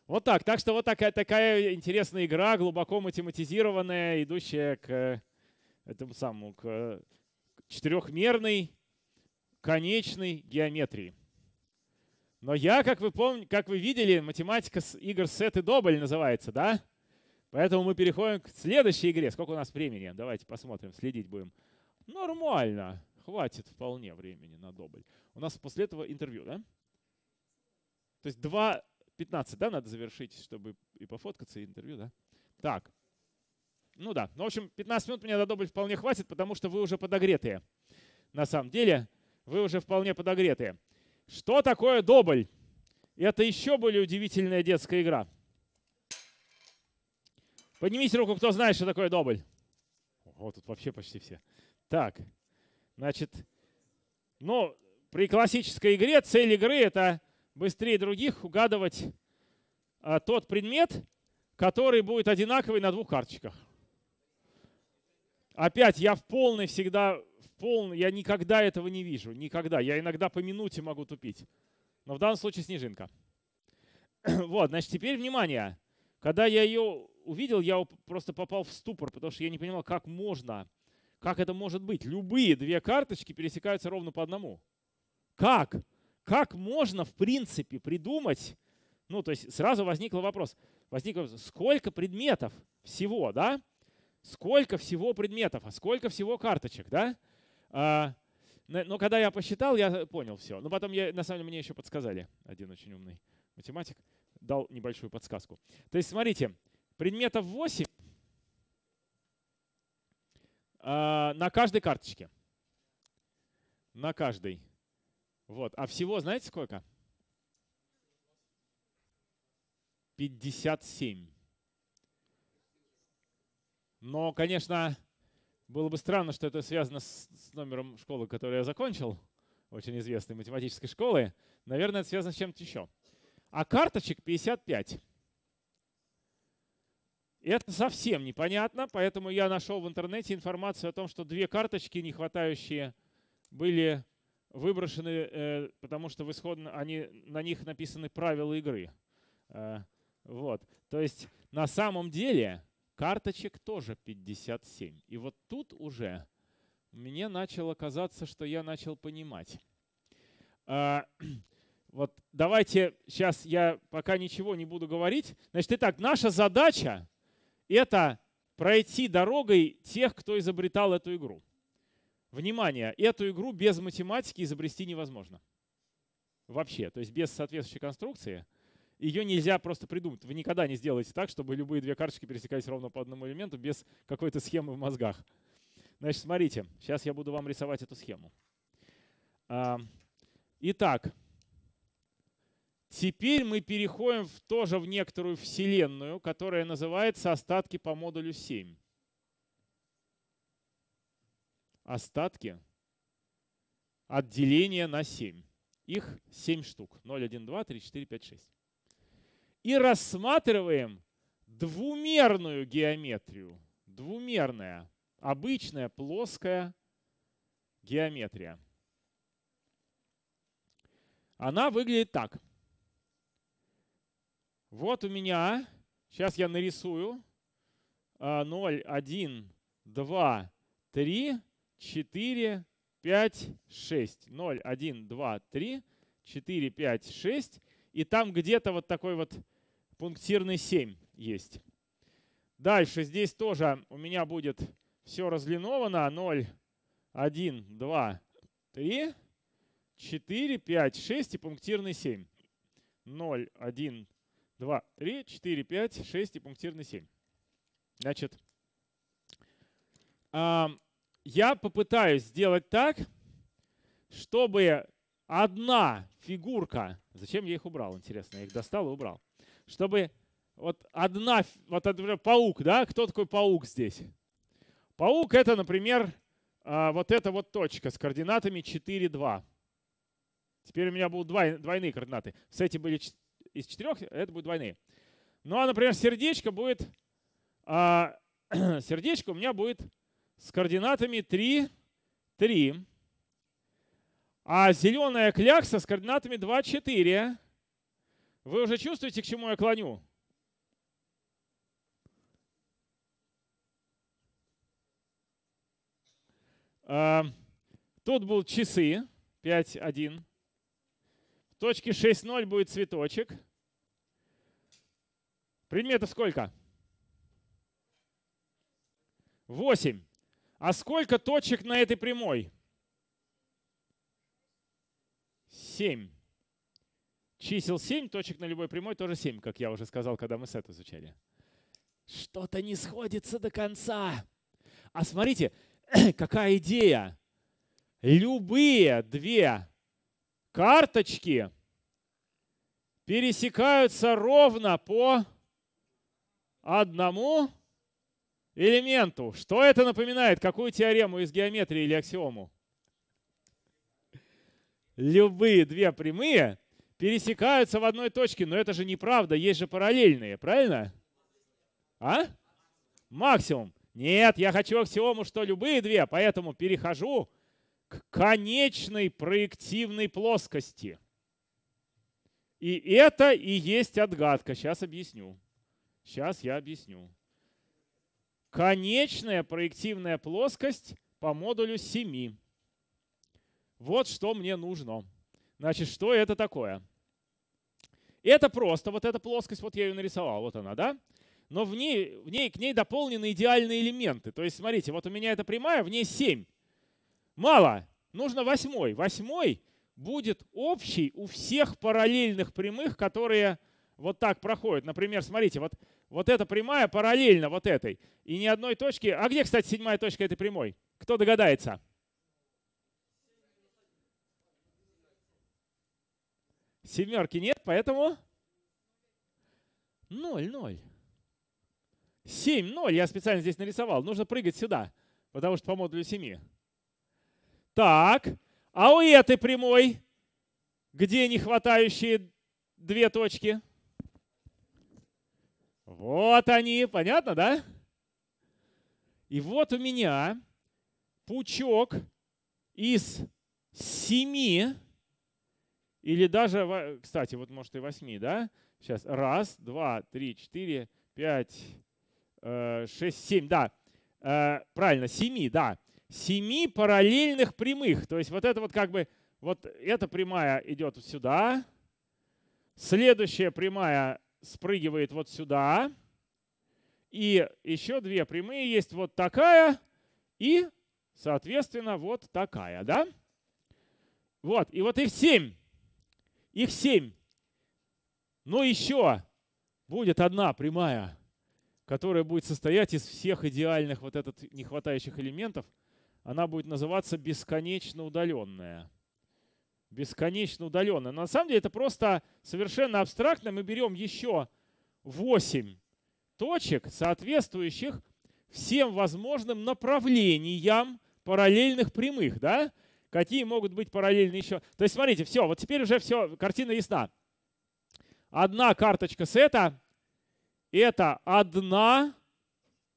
Вот так. Так что вот такая, э, такая интересная игра, глубоко математизированная, идущая к э, этому самому, к э, четырехмерной конечной геометрии. Но я, как вы помните, как вы видели, математика с игр сет и добль называется, да? Поэтому мы переходим к следующей игре. Сколько у нас времени? Давайте посмотрим, следить будем. Нормально. Хватит вполне времени на добль. У нас после этого интервью, да? То есть 2.15, да, надо завершить, чтобы и пофоткаться, и интервью, да? Так. Ну да. Ну, в общем, 15 минут мне на добль вполне хватит, потому что вы уже подогретые. На самом деле, вы уже вполне подогретые. Что такое добль? Это еще более удивительная детская игра. Поднимите руку, кто знает, что такое добль. Вот тут вообще почти все. Так, значит, ну, при классической игре цель игры — это быстрее других угадывать а, тот предмет, который будет одинаковый на двух карточках. Опять, я в полной всегда, в полной, я никогда этого не вижу, никогда. Я иногда по минуте могу тупить. Но в данном случае снежинка. вот, значит, теперь внимание. Когда я ее увидел, я просто попал в ступор, потому что я не понимал, как можно, как это может быть. Любые две карточки пересекаются ровно по одному. Как? Как можно, в принципе, придумать? Ну, то есть сразу возник вопрос. Возник вопрос, сколько предметов всего, да? Сколько всего предметов, а сколько всего карточек, да? А, но когда я посчитал, я понял все. Но потом, я, на самом деле, мне еще подсказали один очень умный математик дал небольшую подсказку. То есть, смотрите, Предметов 8 а, на каждой карточке. На каждой. Вот. А всего знаете сколько? 57. Но, конечно, было бы странно, что это связано с, с номером школы, которую я закончил, очень известной математической школы. Наверное, это связано с чем-то еще. А карточек 55. Это совсем непонятно, поэтому я нашел в интернете информацию о том, что две карточки не хватающие были выброшены, э, потому что в исходно они, на них написаны правила игры. Э, вот. То есть на самом деле карточек тоже 57. И вот тут уже мне начало казаться, что я начал понимать. А, вот давайте сейчас я пока ничего не буду говорить. Значит, итак, наша задача это пройти дорогой тех, кто изобретал эту игру. Внимание, эту игру без математики изобрести невозможно. Вообще, то есть без соответствующей конструкции ее нельзя просто придумать. Вы никогда не сделаете так, чтобы любые две карточки пересекались ровно по одному элементу без какой-то схемы в мозгах. Значит, смотрите, сейчас я буду вам рисовать эту схему. А, итак, Теперь мы переходим в, тоже в некоторую вселенную, которая называется остатки по модулю 7. Остатки отделения на 7. Их 7 штук. 0, 1, 2, 3, 4, 5, 6. И рассматриваем двумерную геометрию. Двумерная, обычная, плоская геометрия. Она выглядит так – вот у меня, сейчас я нарисую, 0, 1, 2, 3, 4, 5, 6. 0, 1, 2, 3, 4, 5, 6. И там где-то вот такой вот пунктирный 7 есть. Дальше здесь тоже у меня будет все разлиновано. 0, 1, 2, 3, 4, 5, 6 и пунктирный 7. 0, 1, 2, 3, 4, 5, 6 и пунктирный 7. Значит, я попытаюсь сделать так, чтобы одна фигурка, зачем я их убрал, интересно, я их достал и убрал, чтобы вот одна, вот, например, паук, да, кто такой паук здесь? Паук это, например, а, вот эта вот точка с координатами 4, 2. Теперь у меня будут двойные координаты. В эти были из четырех это будут двойные. Ну а, например, сердечко будет, а, сердечко у меня будет с координатами 3, 3. А зеленая клякса с координатами 2, 4. Вы уже чувствуете, к чему я клоню? А, тут был часы 5, 1 точке 6,0 будет цветочек. Предметов сколько? 8. А сколько точек на этой прямой? 7. Чисел 7, точек на любой прямой тоже 7, как я уже сказал, когда мы сет изучали. Что-то не сходится до конца. А смотрите, какая идея. Любые две карточки пересекаются ровно по одному элементу. Что это напоминает? Какую теорему из геометрии или аксиому? Любые две прямые пересекаются в одной точке, но это же неправда, есть же параллельные, правильно? А? Максимум. Нет, я хочу аксиому, что любые две, поэтому перехожу к конечной проективной плоскости. И это и есть отгадка. Сейчас объясню. Сейчас я объясню. Конечная проективная плоскость по модулю 7. Вот что мне нужно. Значит, что это такое? Это просто, вот эта плоскость, вот я ее нарисовал, вот она, да? Но в ней, в ней, к ней дополнены идеальные элементы. То есть, смотрите, вот у меня эта прямая, в ней 7 Мало. Нужно восьмой. Восьмой будет общий у всех параллельных прямых, которые вот так проходят. Например, смотрите, вот, вот эта прямая параллельна вот этой. И ни одной точки... А где, кстати, седьмая точка этой прямой? Кто догадается? Семерки нет, поэтому ноль, ноль, семь, ноль. я специально здесь нарисовал. Нужно прыгать сюда, потому что по модулю семи. Так, а у этой прямой где не хватающие две точки? Вот они, понятно, да? И вот у меня пучок из семи, или даже, кстати, вот может и восьми, да? Сейчас, раз, два, три, четыре, пять, э, шесть, семь, да. Э, правильно, семи, да семи параллельных прямых. То есть вот это вот как бы, вот эта прямая идет сюда, следующая прямая спрыгивает вот сюда, и еще две прямые есть вот такая и, соответственно, вот такая, да? Вот, и вот их семь. Их семь. Но еще будет одна прямая, которая будет состоять из всех идеальных вот этот нехватающих элементов – она будет называться бесконечно удаленная. Бесконечно удаленная. Но на самом деле это просто совершенно абстрактно. Мы берем еще 8 точек, соответствующих всем возможным направлениям параллельных прямых, да? Какие могут быть параллельны еще? То есть, смотрите, все, вот теперь уже все, картина ясна. Одна карточка сета – это одна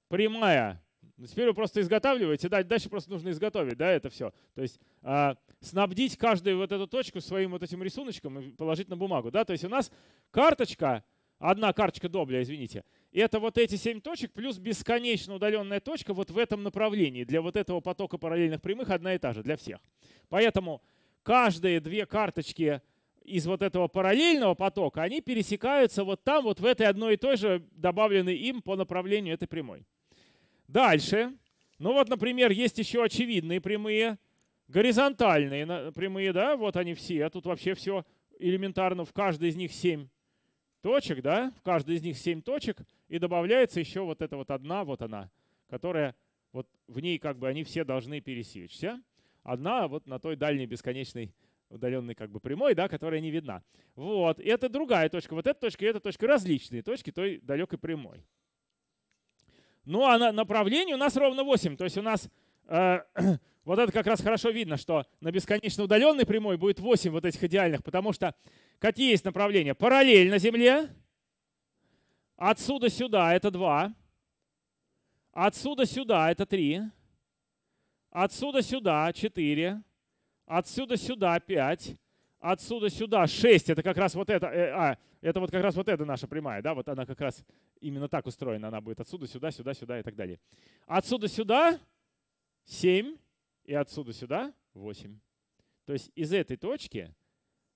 прямая. Ну, теперь вы просто изготавливаете, да, дальше просто нужно изготовить, да, это все. То есть э, снабдить каждую вот эту точку своим вот этим рисуночком и положить на бумагу, да. То есть у нас карточка, одна карточка добля, извините, это вот эти семь точек плюс бесконечно удаленная точка вот в этом направлении. Для вот этого потока параллельных прямых одна и та же для всех. Поэтому каждые две карточки из вот этого параллельного потока, они пересекаются вот там, вот в этой одной и той же, добавленной им по направлению этой прямой. Дальше. Ну вот, например, есть еще очевидные прямые, горизонтальные прямые, да, вот они все. Тут вообще все элементарно, в каждой из них 7 точек, да, в каждой из них 7 точек. И добавляется еще вот эта вот одна, вот она, которая, вот в ней как бы они все должны пересечься. Одна вот на той дальней бесконечной удаленной как бы прямой, да, которая не видна. Вот, и это другая точка. Вот эта точка и эта точка различные точки той далекой прямой. Ну а на направлении у нас ровно 8. То есть у нас э, вот это как раз хорошо видно, что на бесконечно удаленной прямой будет 8 вот этих идеальных, потому что какие есть направления? Параллельно Земле, отсюда сюда это 2, отсюда сюда это 3, отсюда сюда 4, отсюда сюда 5, отсюда сюда 6, это как раз вот это, э, а, это вот как раз вот эта наша прямая, да, вот она как раз именно так устроена, она будет отсюда сюда, сюда, сюда и так далее. Отсюда сюда 7 и отсюда сюда 8. То есть из этой точки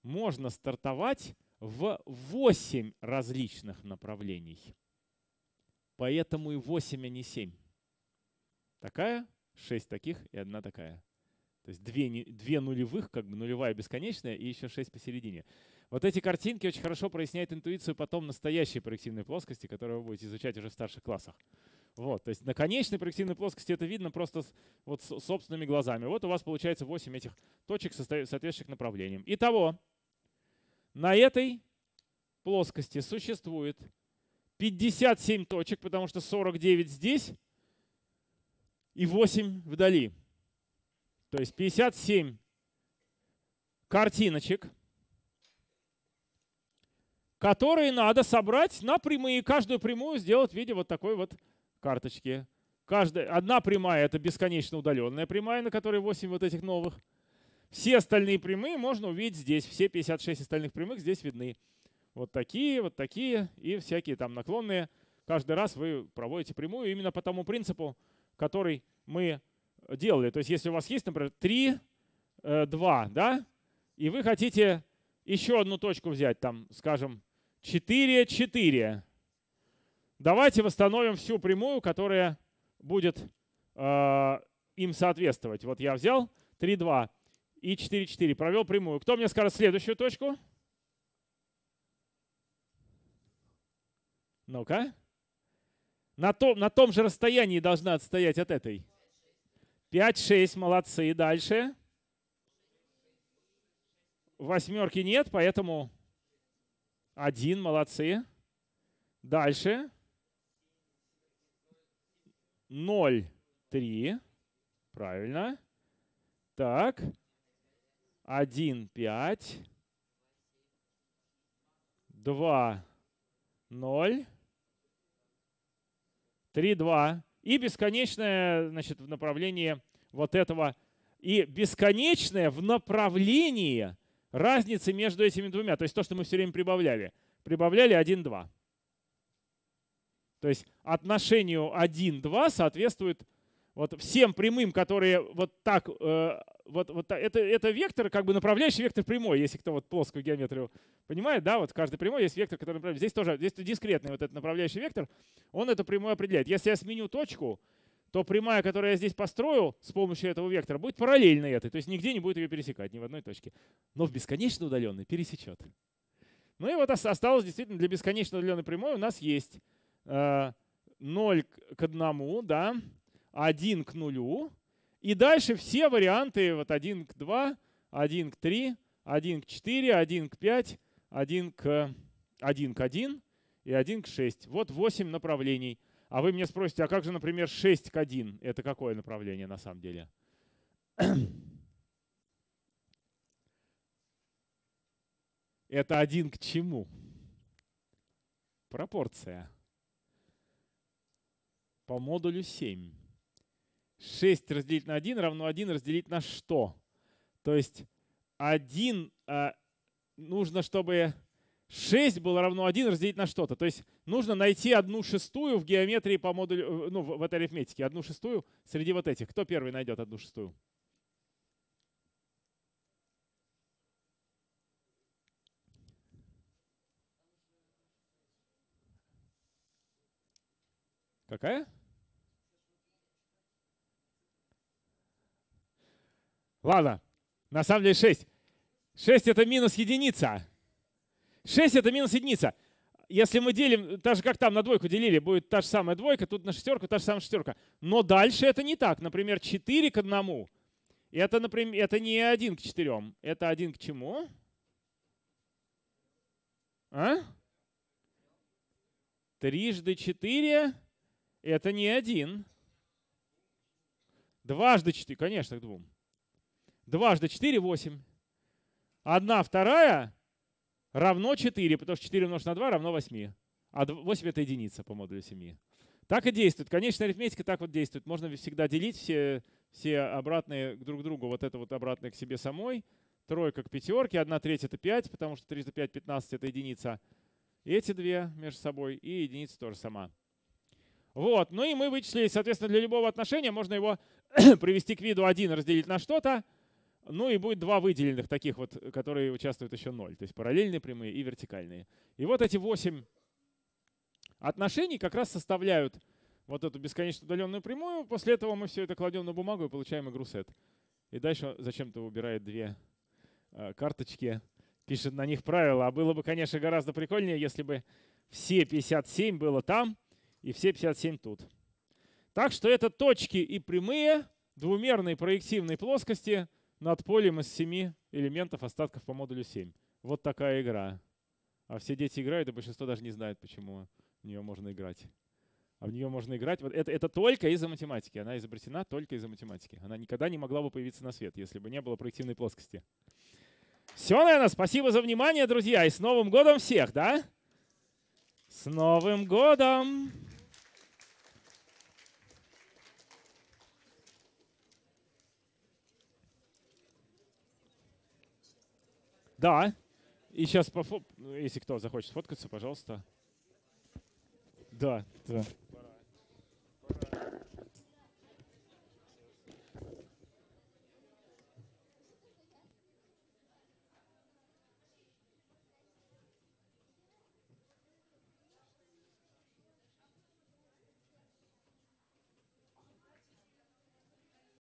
можно стартовать в 8 различных направлений. Поэтому и 8, а не 7. Такая, 6 таких и одна такая. То есть две, две нулевых, как бы нулевая бесконечная и еще шесть посередине. Вот эти картинки очень хорошо проясняют интуицию потом настоящей проективной плоскости, которую вы будете изучать уже в старших классах. Вот, то есть на конечной проективной плоскости это видно просто с, вот с собственными глазами. Вот у вас получается 8 этих точек, соответствующих направлениям. Итого, на этой плоскости существует 57 точек, потому что 49 здесь и 8 вдали. То есть 57 картиночек, которые надо собрать на прямые. Каждую прямую сделать в виде вот такой вот карточки. Каждая, одна прямая – это бесконечно удаленная прямая, на которой 8 вот этих новых. Все остальные прямые можно увидеть здесь. Все 56 остальных прямых здесь видны. Вот такие, вот такие и всякие там наклонные. Каждый раз вы проводите прямую именно по тому принципу, который мы делали. То есть если у вас есть, например, 3, 2, э, да, и вы хотите еще одну точку взять, там, скажем, 4, 4. Давайте восстановим всю прямую, которая будет э, им соответствовать. Вот я взял 3, 2 и 4, 4, провел прямую. Кто мне скажет следующую точку? Ну-ка. На том, на том же расстоянии должна отстоять от этой. 5-6, молодцы. и Дальше. Восьмерки нет, поэтому один, молодцы. Дальше. ноль три, Правильно. Так. один пять два ноль три два и бесконечное значит, в направлении вот этого. И бесконечное в направлении разницы между этими двумя. То есть то, что мы все время прибавляли. Прибавляли 1, 2. То есть отношению 1, 2 соответствует вот всем прямым, которые вот так, э, вот, вот это, это вектор, как бы направляющий вектор прямой, если кто вот плоскую геометрию понимает, да, вот каждый прямой есть вектор, который направляет. Здесь тоже, здесь дискретный вот этот направляющий вектор, он это прямое определяет. Если я сменю точку, то прямая, которую я здесь построю с помощью этого вектора, будет параллельно этой, то есть нигде не будет ее пересекать, ни в одной точке. Но в бесконечно удаленной пересечет. Ну и вот осталось действительно для бесконечно удаленной прямой у нас есть э, 0 к 1, да, 1 к нулю, и дальше все варианты вот 1 к 2, 1 к 3, 1 к 4, 1 к 5, 1 к 1 к 1 и 1 к 6. Вот 8 направлений. А вы мне спросите, а как же, например, 6 к 1? Это какое направление на самом деле? Это 1 к чему? Пропорция. По модулю 7. 6 разделить на 1 равно 1 разделить на что? То есть 1 э, нужно, чтобы 6 было равно 1 разделить на что-то. То есть нужно найти одну шестую в геометрии по модулю, э, ну, в, в этой арифметике, одну шестую среди вот этих. Кто первый найдет одну шестую? Какая? Ладно, на самом деле 6. 6 это минус единица. 6 это минус единица. Если мы делим, так же как там на двойку делили, будет та же самая двойка, тут на шестерку та же самая шестерка. Но дальше это не так. Например, 4 к 1. Это, например, это не 1 к 4. Это 1 к чему? А? Трижды 4 это не 1. Дважды 4, конечно, к двум. Дважды 4 – 8. Одна вторая равно 4, потому что 4 умножить на 2 равно 8. А 8 – это единица по модулю 7. Так и действует. конечно, арифметика так вот действует. Можно всегда делить все, все обратные друг к другу. Вот это вот обратное к себе самой. Тройка к пятерке. Одна треть – это 5, потому что 3 5 – 15 – это единица. Эти две между собой и единица тоже сама. Вот. Ну и мы вычислили, соответственно, для любого отношения можно его привести к виду 1 разделить на что-то – ну и будет два выделенных таких вот, которые участвуют еще ноль. То есть параллельные прямые и вертикальные. И вот эти восемь отношений как раз составляют вот эту бесконечно удаленную прямую. После этого мы все это кладем на бумагу и получаем игру сет. И дальше зачем-то убирает две э, карточки, пишет на них правила. А было бы, конечно, гораздо прикольнее, если бы все 57 было там и все 57 тут. Так что это точки и прямые двумерной проективной плоскости – над полем из семи элементов остатков по модулю 7. Вот такая игра. А все дети играют, и большинство даже не знает, почему в нее можно играть. А в нее можно играть. Вот это, это только из-за математики. Она изобретена только из-за математики. Она никогда не могла бы появиться на свет, если бы не было проективной плоскости. Все, наверное, спасибо за внимание, друзья. И с Новым годом всех, да? С Новым годом! Да. И сейчас, по фо... если кто захочет сфоткаться, пожалуйста. Да, да. Пора. Пора.